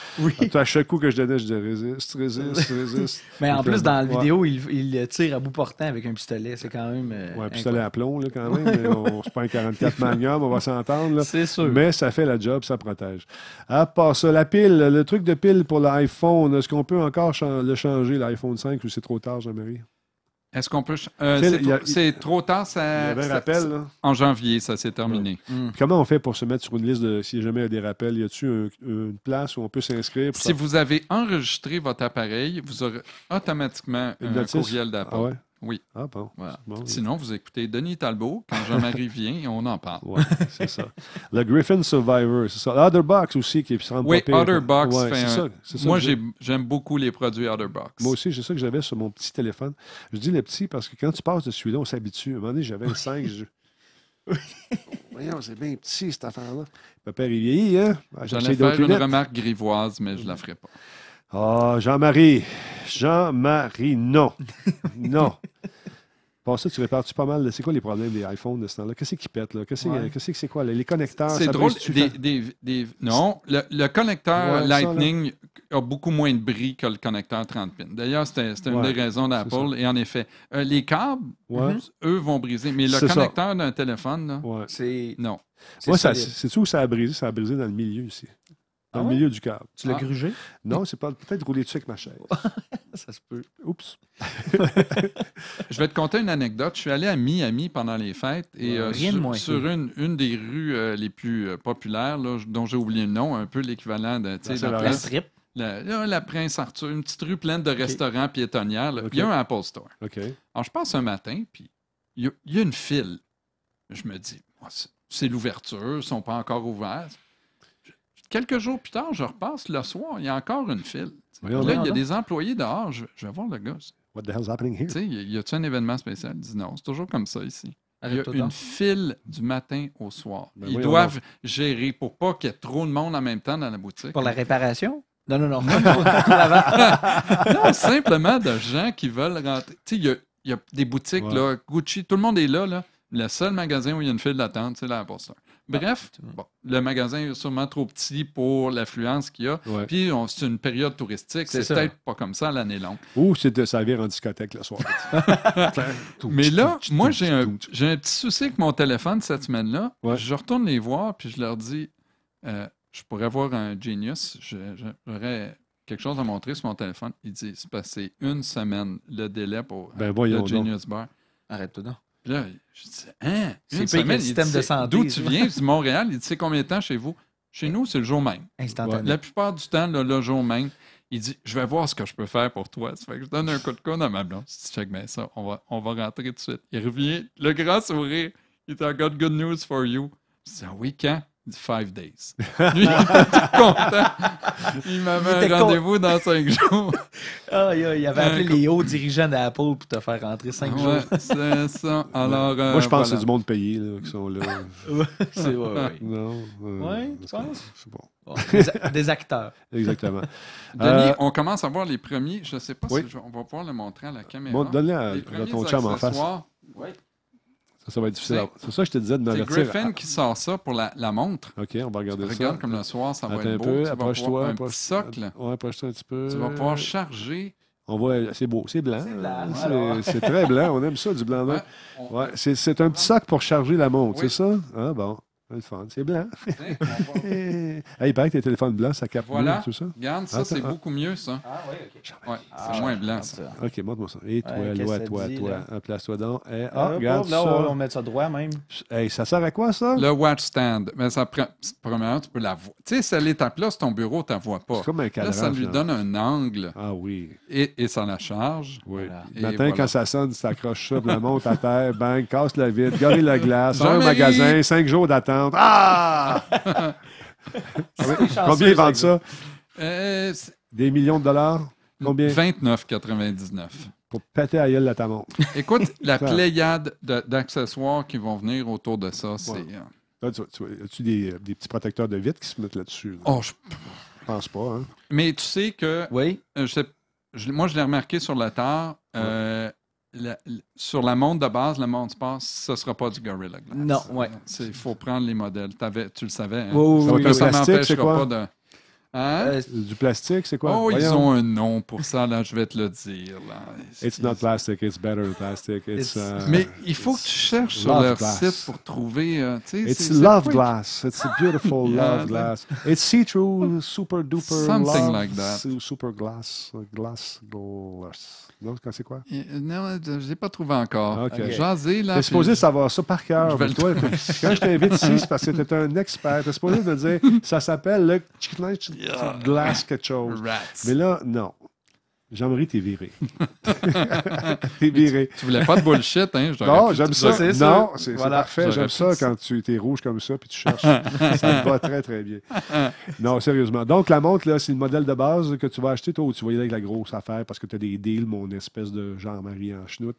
À chaque coup que je donnais, je disais résiste, résiste, [LAUGHS] résiste. Mais en plus, dans la vidéo, il, tire à bout portant avec un pistolet. C'est quand même. Euh, oui, un pistolet à plomb, là, quand même. on se prend un 44 magnum, on va s'entendre. C'est sûr. Mais ça fait la job, ça protège. À ah, part ça, la pile, le truc de pile pour l'iPhone, est-ce qu'on peut encore le changer, l'iPhone 5, ou c'est trop tard, Jean-Marie? Est-ce qu'on peut. Euh, c'est trop tard, ça. un rappel, En janvier, ça s'est terminé. Mm. Comment on fait pour se mettre sur une liste de. Si jamais il y a des rappels, y a-t-il une place où on peut s'inscrire? Si vous avez enregistré votre appareil, vous aurez automatiquement une un courriel d'appel. Ah ah, oui. Sinon, vous écoutez Denis Talbot, quand Jean-Marie [LAUGHS] vient, on en parle. c'est ça. Le Griffin Survivor, c'est ça. Otherbox aussi, qui est Oui, Otherbox ouais, fait un... ça, ça Moi, j'aime beaucoup les produits Otherbox. Moi aussi, c'est ça que j'avais sur mon petit téléphone. Je dis le petit parce que quand tu passes de celui-là, on s'habitue. À un moment donné, j'avais un 5. [LAUGHS] Voyons, c'est bien petit, cette affaire-là. Papa, il vieillit, hein? Ah, J'allais faire une remarque grivoise, mais je ne la mm. ferai pas. Ah, Jean-Marie. Jean-Marie, non. [LAUGHS] non. Bon, ça, tu répares-tu pas mal. C'est quoi les problèmes des iPhones de ce temps-là? Qu'est-ce qui pète? Qu'est-ce que c'est quoi? Les connecteurs? C'est drôle. Non, le, connecteur Lightning a beaucoup moins de bris que le connecteur 30 pins. D'ailleurs, c'était une des raisons d'Apple. Et en effet, euh, les câbles, mm-hmm. eux, vont briser. Mais le connecteur d'un téléphone, c'est. Non. Moi, c'est tout ça a brisé? Ça a brisé dans le milieu ici dans le ah. milieu du câble. Tu l'as ah. grugé? Non, c'est pas peut-être rouler dessus avec ma chaise. [LAUGHS] ça se peut. Oups. [LAUGHS] je vais te conter une anecdote. Je suis allé à Miami pendant les fêtes et euh, sur, une, des rues euh, les plus euh, populaires, dont j'ai oublié le nom, un peu l'équivalent de la, la, strip. La, Prince Arthur, une petite rue pleine de restaurants piétonnières. il y a un Apple Store. Alors, je passe un matin, puis il y, a une file. Je me dis, c'est l'ouverture, ils ne sont pas encore ouverts quelques jours plus tard, je repasse le soir, il y a encore une file. Là, il y a des employés dehors. Je, vais voir le gars. What the hell's happening here? y a il un événement spécial? Il dit non, c'est toujours comme ça ici. Il y a une file du matin au soir. Ben Ils doivent gérer pour pas qu'il y ait trop de monde en même temps dans la boutique. Pour la réparation? Non, non, non. non, [LAUGHS] simplement de gens qui veulent rentrer. il y a, des boutiques, là, Gucci, tout le monde est là, là. Le seul magasin où il y a une file d'attente, c'est là-bas la ça. Bref, ah, le magasin est sûrement trop petit pour l'affluence qu'il y a. Puis c'est une période touristique, c'est peut-être pas comme ça l'année longue. Ou c'est de servir en discothèque le soir. [LAUGHS] Mais là, moi, j'ai un, un, petit souci avec mon téléphone cette semaine-là. Je retourne les voir, puis je leur dis euh, Je pourrais voir un Genius, j'aurais quelque chose à montrer sur mon téléphone. Ils disent C'est passé une semaine le délai pour ben, le Genius Bar. Arrête-toi Là, je dis, hein? C'est pas le système de santé. D'où tu viens? du Montréal. Il dit, c'est combien de temps chez vous? Chez nous, c'est le jour même. Instantané. la plupart du temps, le jour même, il dit, je vais voir ce que je peux faire pour toi. Ça fait que je donne un coup de coude à ma blonde. Je dis, check, mais ça, on va, on va rentrer tout de suite. Il revient, le grand sourire. Il dit, I got good news for you. Je dis, ah oui, quand? Five days. Lui, il était tout content. Il m'avait un rendez-vous dans cinq jours. il avait appelé les hauts dirigeants d'Apple pour te faire rentrer cinq jours. c'est ça. Alors, euh, Moi, je pense que c'est du monde payé là, qui sont là. c'est vrai. [LAUGHS] Non. Euh, ouais, tu C'est bon. des, acteurs. [LAUGHS] Exactement. Euh, on commence à voir les premiers. Je ne sais pas si on va pouvoir le montrer à la caméra. donne-le à, à, ton chum en face. Oui. Ça va être difficile. C'est ça que je te disais de m'avertir. C'est Griffin qui sort ça pour la, la, montre. OK, on va regarder ça. Regarde comme le soir, ça va être un beau. Peu, approche-toi. Un petit socle. Oui, approche-toi un petit peu. Tu vas pouvoir charger. On voit, c'est beau, c'est blanc. C'est très blanc, on aime ça, du blanc. Ouais, c'est un petit sac pour charger la montre, c'est ça? Ah bon c'est blanc. [LAUGHS] il paraît que tes téléphones blancs, ça capte voilà. mieux, tout ça. Regarde, ça, c'est ah. beaucoup mieux, ça. Ah oui, OK. Ah, c'est moins blanc, ça. OK, montre-moi ça. Et toi, toi, toi, place-toi donc. Eh, ah, ah oh, regarde là, on met ça droit, même. Hey, ça sert à quoi, ça? Le watch stand. Mais ça prend... Premièrement, tu peux la voir. Tu sais, est à là sur ton bureau, tu ne vois pas. C'est comme un cadran. Là, ça lui donne un angle. Ah oui. Et, et ça la charge. Oui. matin, quand ça sonne, ça accroche ça, la monte à terre, bang, casse la vitre, gare la glace, un magasin, cinq jours d'attente. Ah! [LAUGHS] ah Combien ils vendent ça? Euh, des millions de dollars? Combien? 29,99. Pour péter à gueule la ta Écoute, la pléiade d'accessoires qui vont venir autour de ça, c'est... Euh, tu, as-tu euh, des, petits protecteurs de vitre qui se mettent là-dessus? Oh, je pense pas. Hein. Mais tu sais que. Oui. moi, je l'ai remarqué sur la terre. Euh, sur le, sur la montre de base, la montre sport, ce ne sera pas du Gorilla Glass. Non, oui. Il faut prendre les modèles. Avais, tu le savais. Hein? Oh, oui, oui, ça m'empêchera pas de. Hein? Euh, du plastique, c'est quoi? Oh, ils ont un nom pour ça, là, je vais te le dire. It's not plastic, it's better than plastic. It's, euh, Mais il faut que tu cherches sur leur site pour trouver. Euh, it's love glass. It's a beautiful [LAUGHS] love glass. It's see-through, super duper. Something like that. Super glass, glass, glass c'est quoi? Euh, non, je ne l'ai pas trouvé encore. Ah, euh, J'ai là. T'es supposé euh, savoir ça par cœur. toi, quand je t'invite ici, parce que tu es un [LAUGHS] expert. T'es supposé de dire, ça s'appelle le glass quelque chose. Mais là, non. Jean-Marie, t'es viré. [LAUGHS] t'es Tu, voulais pas de bullshit, hein? Non, j'aime ça. ça. Non, c'est parfait. J'aime ça quand tu es rouge comme ça puis tu cherches. ça va très, très bien. [LAUGHS] non, sérieusement. Donc, la montre, là, c'est le modèle de base que tu vas acheter, toi, ou tu vas y aller avec la grosse affaire parce que tu as des deals, mon espèce de Jean-Marie en chenoute.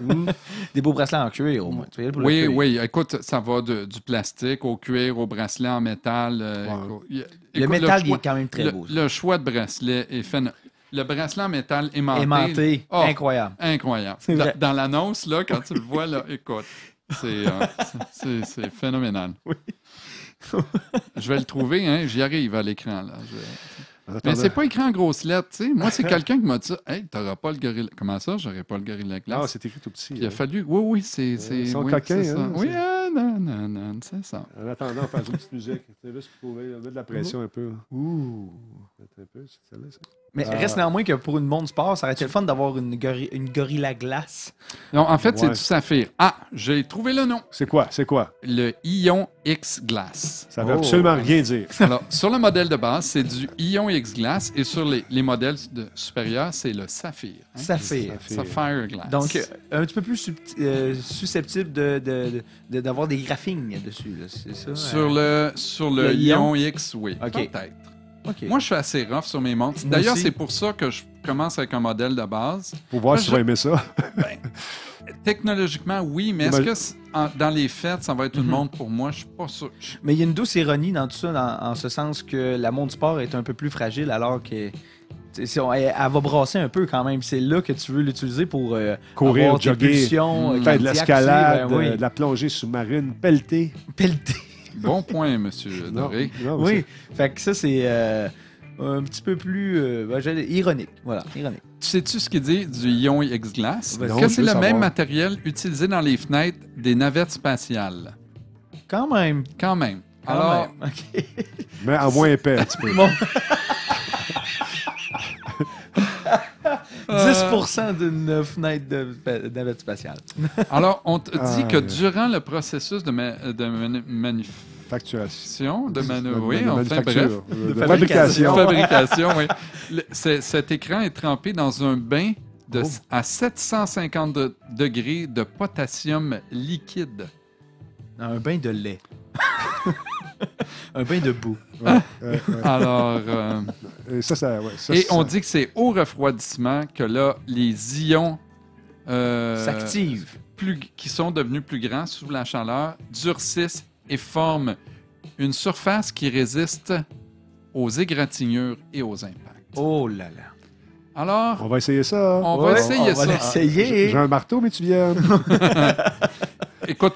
Hmm. [LAUGHS] Des beaux bracelets en cuir, au moins. oui, oui. Écoute, ça va du plastique au cuir, au bracelet en métal. Euh, le métal, il est quand même très beau. Le choix de bracelet est fait le bracelet en métal aimanté. Aimanté. Oh, incroyable. Incroyable. Dans, l'annonce, là, quand tu le vois, là, écoute, c'est euh, phénoménal. Oui. je vais le trouver, hein, j'y arrive à l'écran, là. Mais c'est pas écrit en grosses lettres, tu sais. Moi, c'est quelqu'un qui m'a dit Hey, t'auras pas le gorille. Comment ça, j'aurais pas le gorille glace Ah, c'est écrit tout petit. il a hein. fallu. Oui, oui, c'est. Ils sont oui, coquins, hein, Oui, ah, non, non, non, c'est ça. En attendant, on fait une petite musique. Tu juste pour trouver de la pression un peu. Ouh. très peu, c'est ça, là, ça. Mais euh, reste néanmoins que pour une monde sport, ça aurait été le fun d'avoir une, une gorilla glace. Non, en fait, c'est du saphir. Ah, j'ai trouvé le nom. C'est quoi? C'est quoi? Le Ion X Glass. Ça veut oh. absolument rien dire. [LAUGHS] Alors, sur le modèle de base, c'est du Ion X Glass et sur les, modèles de, supérieurs, c'est le saphir. Hein. Saphir. Sapphire Glass. Donc, euh, un petit peu plus euh, susceptible d'avoir de, des graphines dessus. Ça, sur, le, sur le, Ion X, oui. Peut-être. Moi, je suis assez rough sur mes montres. D'ailleurs, c'est pour ça que je commence avec un modèle de base. Pour voir si tu vas aimer ça. [LAUGHS] Ben, technologiquement, oui, mais est-ce que dans les fêtes, ça va être une le mhm. monde montre pour moi? Je suis pas sûr. Mais il y a une douce ironie dans tout ça, en ce sens que la montre sport est un peu plus fragile alors que va brasser un peu quand même. C'est là que tu veux l'utiliser pour euh, courir, faire de l'escalade, euh, ben euh, de la plongée sous-marine, pelleter. Pelleter. Bon point, monsieur Doré. oui, fait que ça, c'est euh, un petit peu plus euh, ben, ironique. Voilà, ironique. Tu sais-tu ce qu'il dit du Ion X-Glass? Ben, que c'est le même matériel utilisé dans les fenêtres des navettes spatiales. Quand même. Quand même. Alors, Mais à moins épais, un petit peu. 10% d'une fenêtre de navette spatiale. [LAUGHS] Alors, on te dit que ah, durant le processus de, de oui, fabrication. cet écran est trempé dans un bain oh. à 750 degrés de potassium liquide. Dans un bain de lait. [LAUGHS] Un bain de boue. Alors. et on dit que c'est au refroidissement que là, les ions. Euh, S'activent. qui sont devenus plus grands sous la chaleur, durcissent et forment une surface qui résiste aux égratignures et aux impacts. Oh là là. Alors. On va essayer ça. On va essayer ça. J'ai un marteau, mais tu viens. [LAUGHS] Écoute,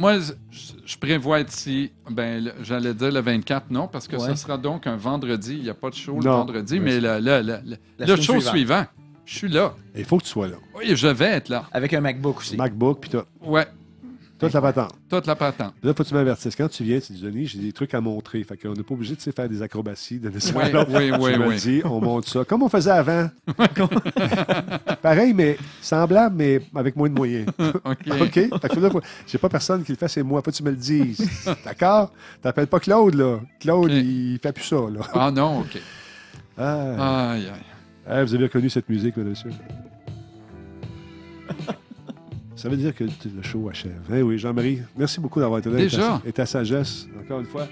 moi, je, prévois être ici, ben, j'allais dire le 24, non, parce que ce sera donc un vendredi. Il n'y a pas de show le vendredi, mais le, le, show suivant, je suis là. Il faut que tu sois là. Oui, je vais être là. Avec un MacBook aussi. MacBook, puis toi. Ouais, toute la patente. Toute la patente. Là, faut que tu m'avertisses. Quand tu viens, tu dis, Denis, j'ai des trucs à montrer. Fait qu'on n'est pas obligé de faire des acrobaties. De oui, oui, oui. Tu oui. Dis, on monte ça. Comme on faisait avant. [LAUGHS] Pareil, mais semblable, mais avec moins de moyens. [LAUGHS] OK. [LAUGHS] OK? Fait que j'ai pas personne qui le fait, c'est moi. Faut que tu me le dises. D'accord? Tu T'appelles pas Claude, là. Claude, il il fait plus ça, là. Ah non, OK. Ah. Aïe, aïe. Ah, vous avez reconnu cette musique, monsieur. Ça veut dire que le show achève. Eh oui, Jean-Marie, merci beaucoup d'avoir été là. Et ta, sagesse, encore une fois.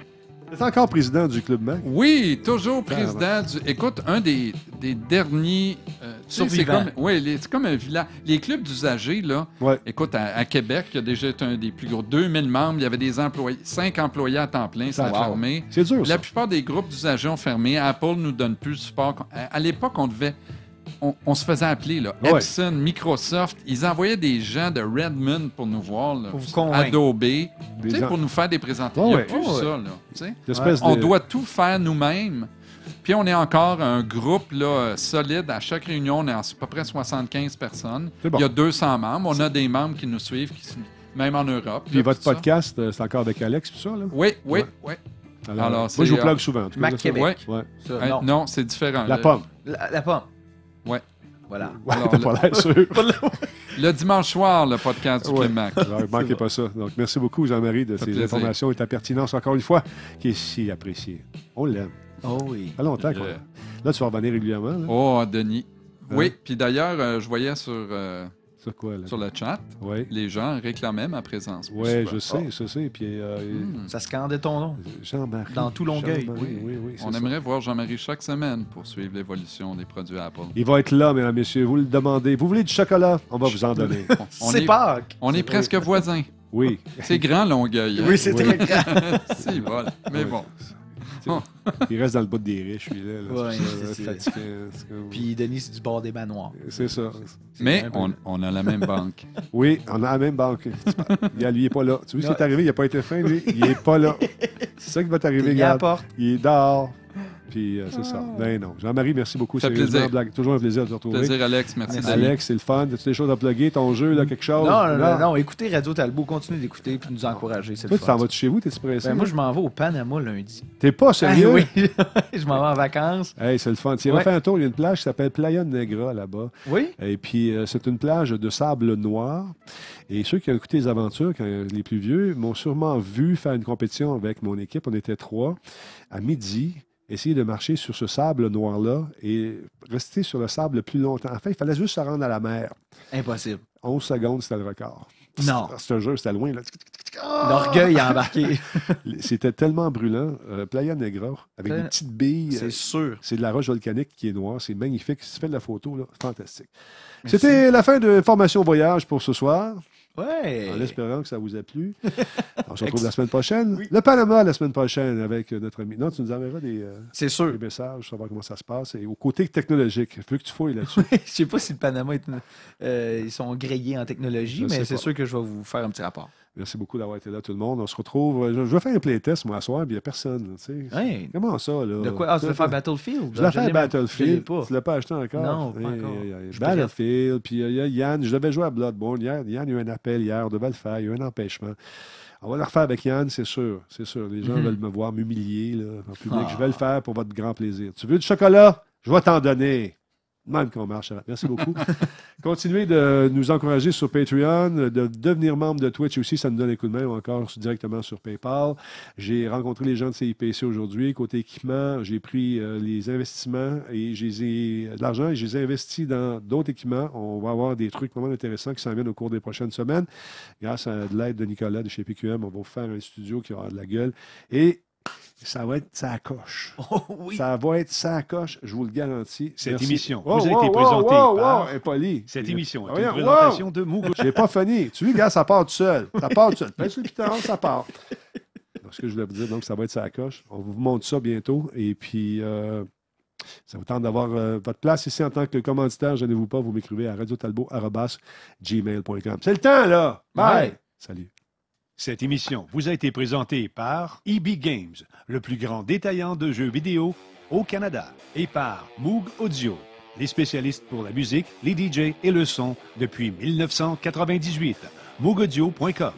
Tu es encore président du Club Mac? Oui, toujours président du. Écoute, un des, derniers. Euh, c'est comme, c'est comme un village. Les clubs d'usagers, là. Écoute, à, Québec, il y a déjà été un des plus gros. 2000 membres, il y avait des employés, 5 employés à temps plein, ça, a fermé. C'est dur. La plupart des groupes d'usagers ont fermé. Apple nous donne plus de support. à l'époque, on devait on, se faisait appeler. Là. Epson, Microsoft, ils envoyaient des gens de Redmond pour nous voir. Là, pour vous Adobe, pour nous faire des présentations. Il a plus ça. on doit tout faire nous-mêmes. Puis on est encore un groupe là, solide. À chaque réunion, on est à peu près 75 personnes. Il y a 200 membres. On a des membres qui nous suivent, même en Europe. Puis votre podcast, euh, c'est encore avec Alex, tout ça? Là? Oui, oui, oui. Alors, moi, je vous plug euh, souvent. Mac Québec. Euh, non, c'est différent. La pomme. la pomme. Ouais. Voilà. pas sûr. [LAUGHS] le dimanche soir, le podcast du ouais. Climax. ne manquez pas ça. Donc, merci beaucoup, Jean-Marie, de ces informations et ta pertinence, encore une fois, qui est si appréciée. On l'aime. Oh oui. Ça longtemps. quoi. Là, tu vas revenir régulièrement. Oh, Denis. Hein? Oui, puis d'ailleurs, euh, je voyais sur euh, sur quoi, le chat. Les gens réclamaient ma présence. Oui, je sais, je sais. Puis, euh, hmm. Ça scandait ton nom. Jean-Marie. Dans tout Longueuil. Oui. Oui, On aimerait voir Jean-Marie chaque semaine pour suivre l'évolution des produits Apple. Il va être là, mesdames et messieurs. Vous le demandez. Vous voulez du chocolat? On va vous en [LAUGHS] donner. c'est Pâques. On est, presque [LAUGHS] voisins. Oui. C'est grand, Longueuil. Oui, c'est très grand. [LAUGHS] si, bon, Mais bon. Oh. il reste dans le bout des riches, lui. Là, là, c'est ça. Puis Denis, c'est du bord des manoirs. C'est ça. Mais on, a la même banque. [LAUGHS] oui, on a la même banque. il, lui, est n'est pas là. Tu vois, est arrivé, il n'a pas été fin, lui. Il n'est pas là. [LAUGHS] C'est ça qui va t'arriver, gars. Il est dehors. Puis euh, c'est ça. Ah. Ben non. Jean-Marie, merci beaucoup. C'est toujours un plaisir de te retrouver. Plaisir, Alex. Merci. Alex, c'est le fun. As-tu des choses à plugger, ton jeu, là, mm. quelque chose? Non, non, non. non écoutez Radio Talbot. Continuez d'écouter puis nous encourager. le tu t'en vas chez vous? tes Ben, moi, je m'en vais au Panama lundi. T'es pas ah, sérieux? oui, [LAUGHS] je m'en vais en vacances. Hey, c'est le fun. Tiens, vas faire un tour. Il y a une plage qui s'appelle Playa Negra là-bas. Oui. Et puis, euh, c'est une plage de sable noir. Et ceux qui ont écouté les aventures, quand, les plus vieux, m'ont sûrement vu faire une compétition avec mon équipe. On était trois à midi essayer de marcher sur ce sable noir-là et rester sur le sable le plus longtemps. Enfin, il fallait juste se rendre à la mer. Impossible. 11 secondes, c'était le record. Non. un ah, jeu, c'était loin. L'orgueil a embarqué. [LAUGHS] c'était tellement brûlant. Euh, Playa Negra, avec des petites billes. C'est sûr. C'est de la roche volcanique qui est noire. C'est magnifique. Si tu fais de la photo, fantastique. C'était la fin de Formation Voyage pour ce soir. En espérant que ça vous a plu. [LAUGHS] on se retrouve la semaine prochaine. Le Panama la semaine prochaine avec euh, notre ami. Non, tu nous enverras des, euh, messages messages, savoir comment ça se passe. Et au côté technologique, faut que tu fouilles là-dessus. [LAUGHS] je ne sais pas si le Panama euh, ils sont grillés en technologie, mais c'est sûr que je vais vous faire un petit rapport. Merci beaucoup d'avoir été là, tout le monde. On se retrouve. Euh, je, veux vais faire un playtest, moi, à soir, puis il n'y a personne. Tu sais. Comment ça, là? De quoi? Ah, tu veux faire [LAUGHS] Battlefield? Je l'ai fait Battlefield. Tu ne l'as pas acheté encore? Non, pas encore. Battlefield. Puis euh, Yann, je devais jouer à Bloodborne. Yann, Yann, il y a eu un appel hier, on devait le faire. Il y a eu un empêchement. On va le refaire avec Yann, c'est sûr. C'est sûr. Les gens mhm. veulent me voir m'humilier en public. Ah. Je vais le faire pour votre grand plaisir. Tu veux du chocolat? Je vais t'en donner. Même on marche. Merci beaucoup. [LAUGHS] Continuez de nous encourager sur Patreon, de devenir membre de Twitch aussi, ça nous donne un coup de main ou encore directement sur PayPal. J'ai rencontré les gens de CIPC aujourd'hui. Côté équipement, j'ai pris euh, les investissements et j'ai de l'argent et j'ai investi dans d'autres équipements. On va avoir des trucs vraiment intéressants qui s'en viennent au cours des prochaines semaines. Grâce à l'aide de Nicolas de chez PQM, on va faire un studio qui aura de la gueule. Et ça va être ça coche. [LAUGHS] Oh ça va être ça coche, je vous le garantis. Cette émission oh, vous avez été présentée par... poli. Cette émission est une présentation de Mougou. J'ai pas fini. Tu vois, gars, ça part tout seul. Ça [LAUGHS] part tout seul. ça part. Donc, ce que je voulais vous dire, donc, ça va être ça coche. On vous montre ça bientôt. Et puis... Euh, ça vous tente d'avoir euh, votre place ici en tant que commanditaire. Je ne vous pas, vous m'écrivez à radiotalbo.gmail.com. C'est le temps, là! Bye. Salut. Cette émission vous a été présentée par EB Games, le plus grand détaillant de jeux vidéo au Canada, et par Moog Audio, les spécialistes pour la musique, les DJ et le son depuis 1998. moogaudio.com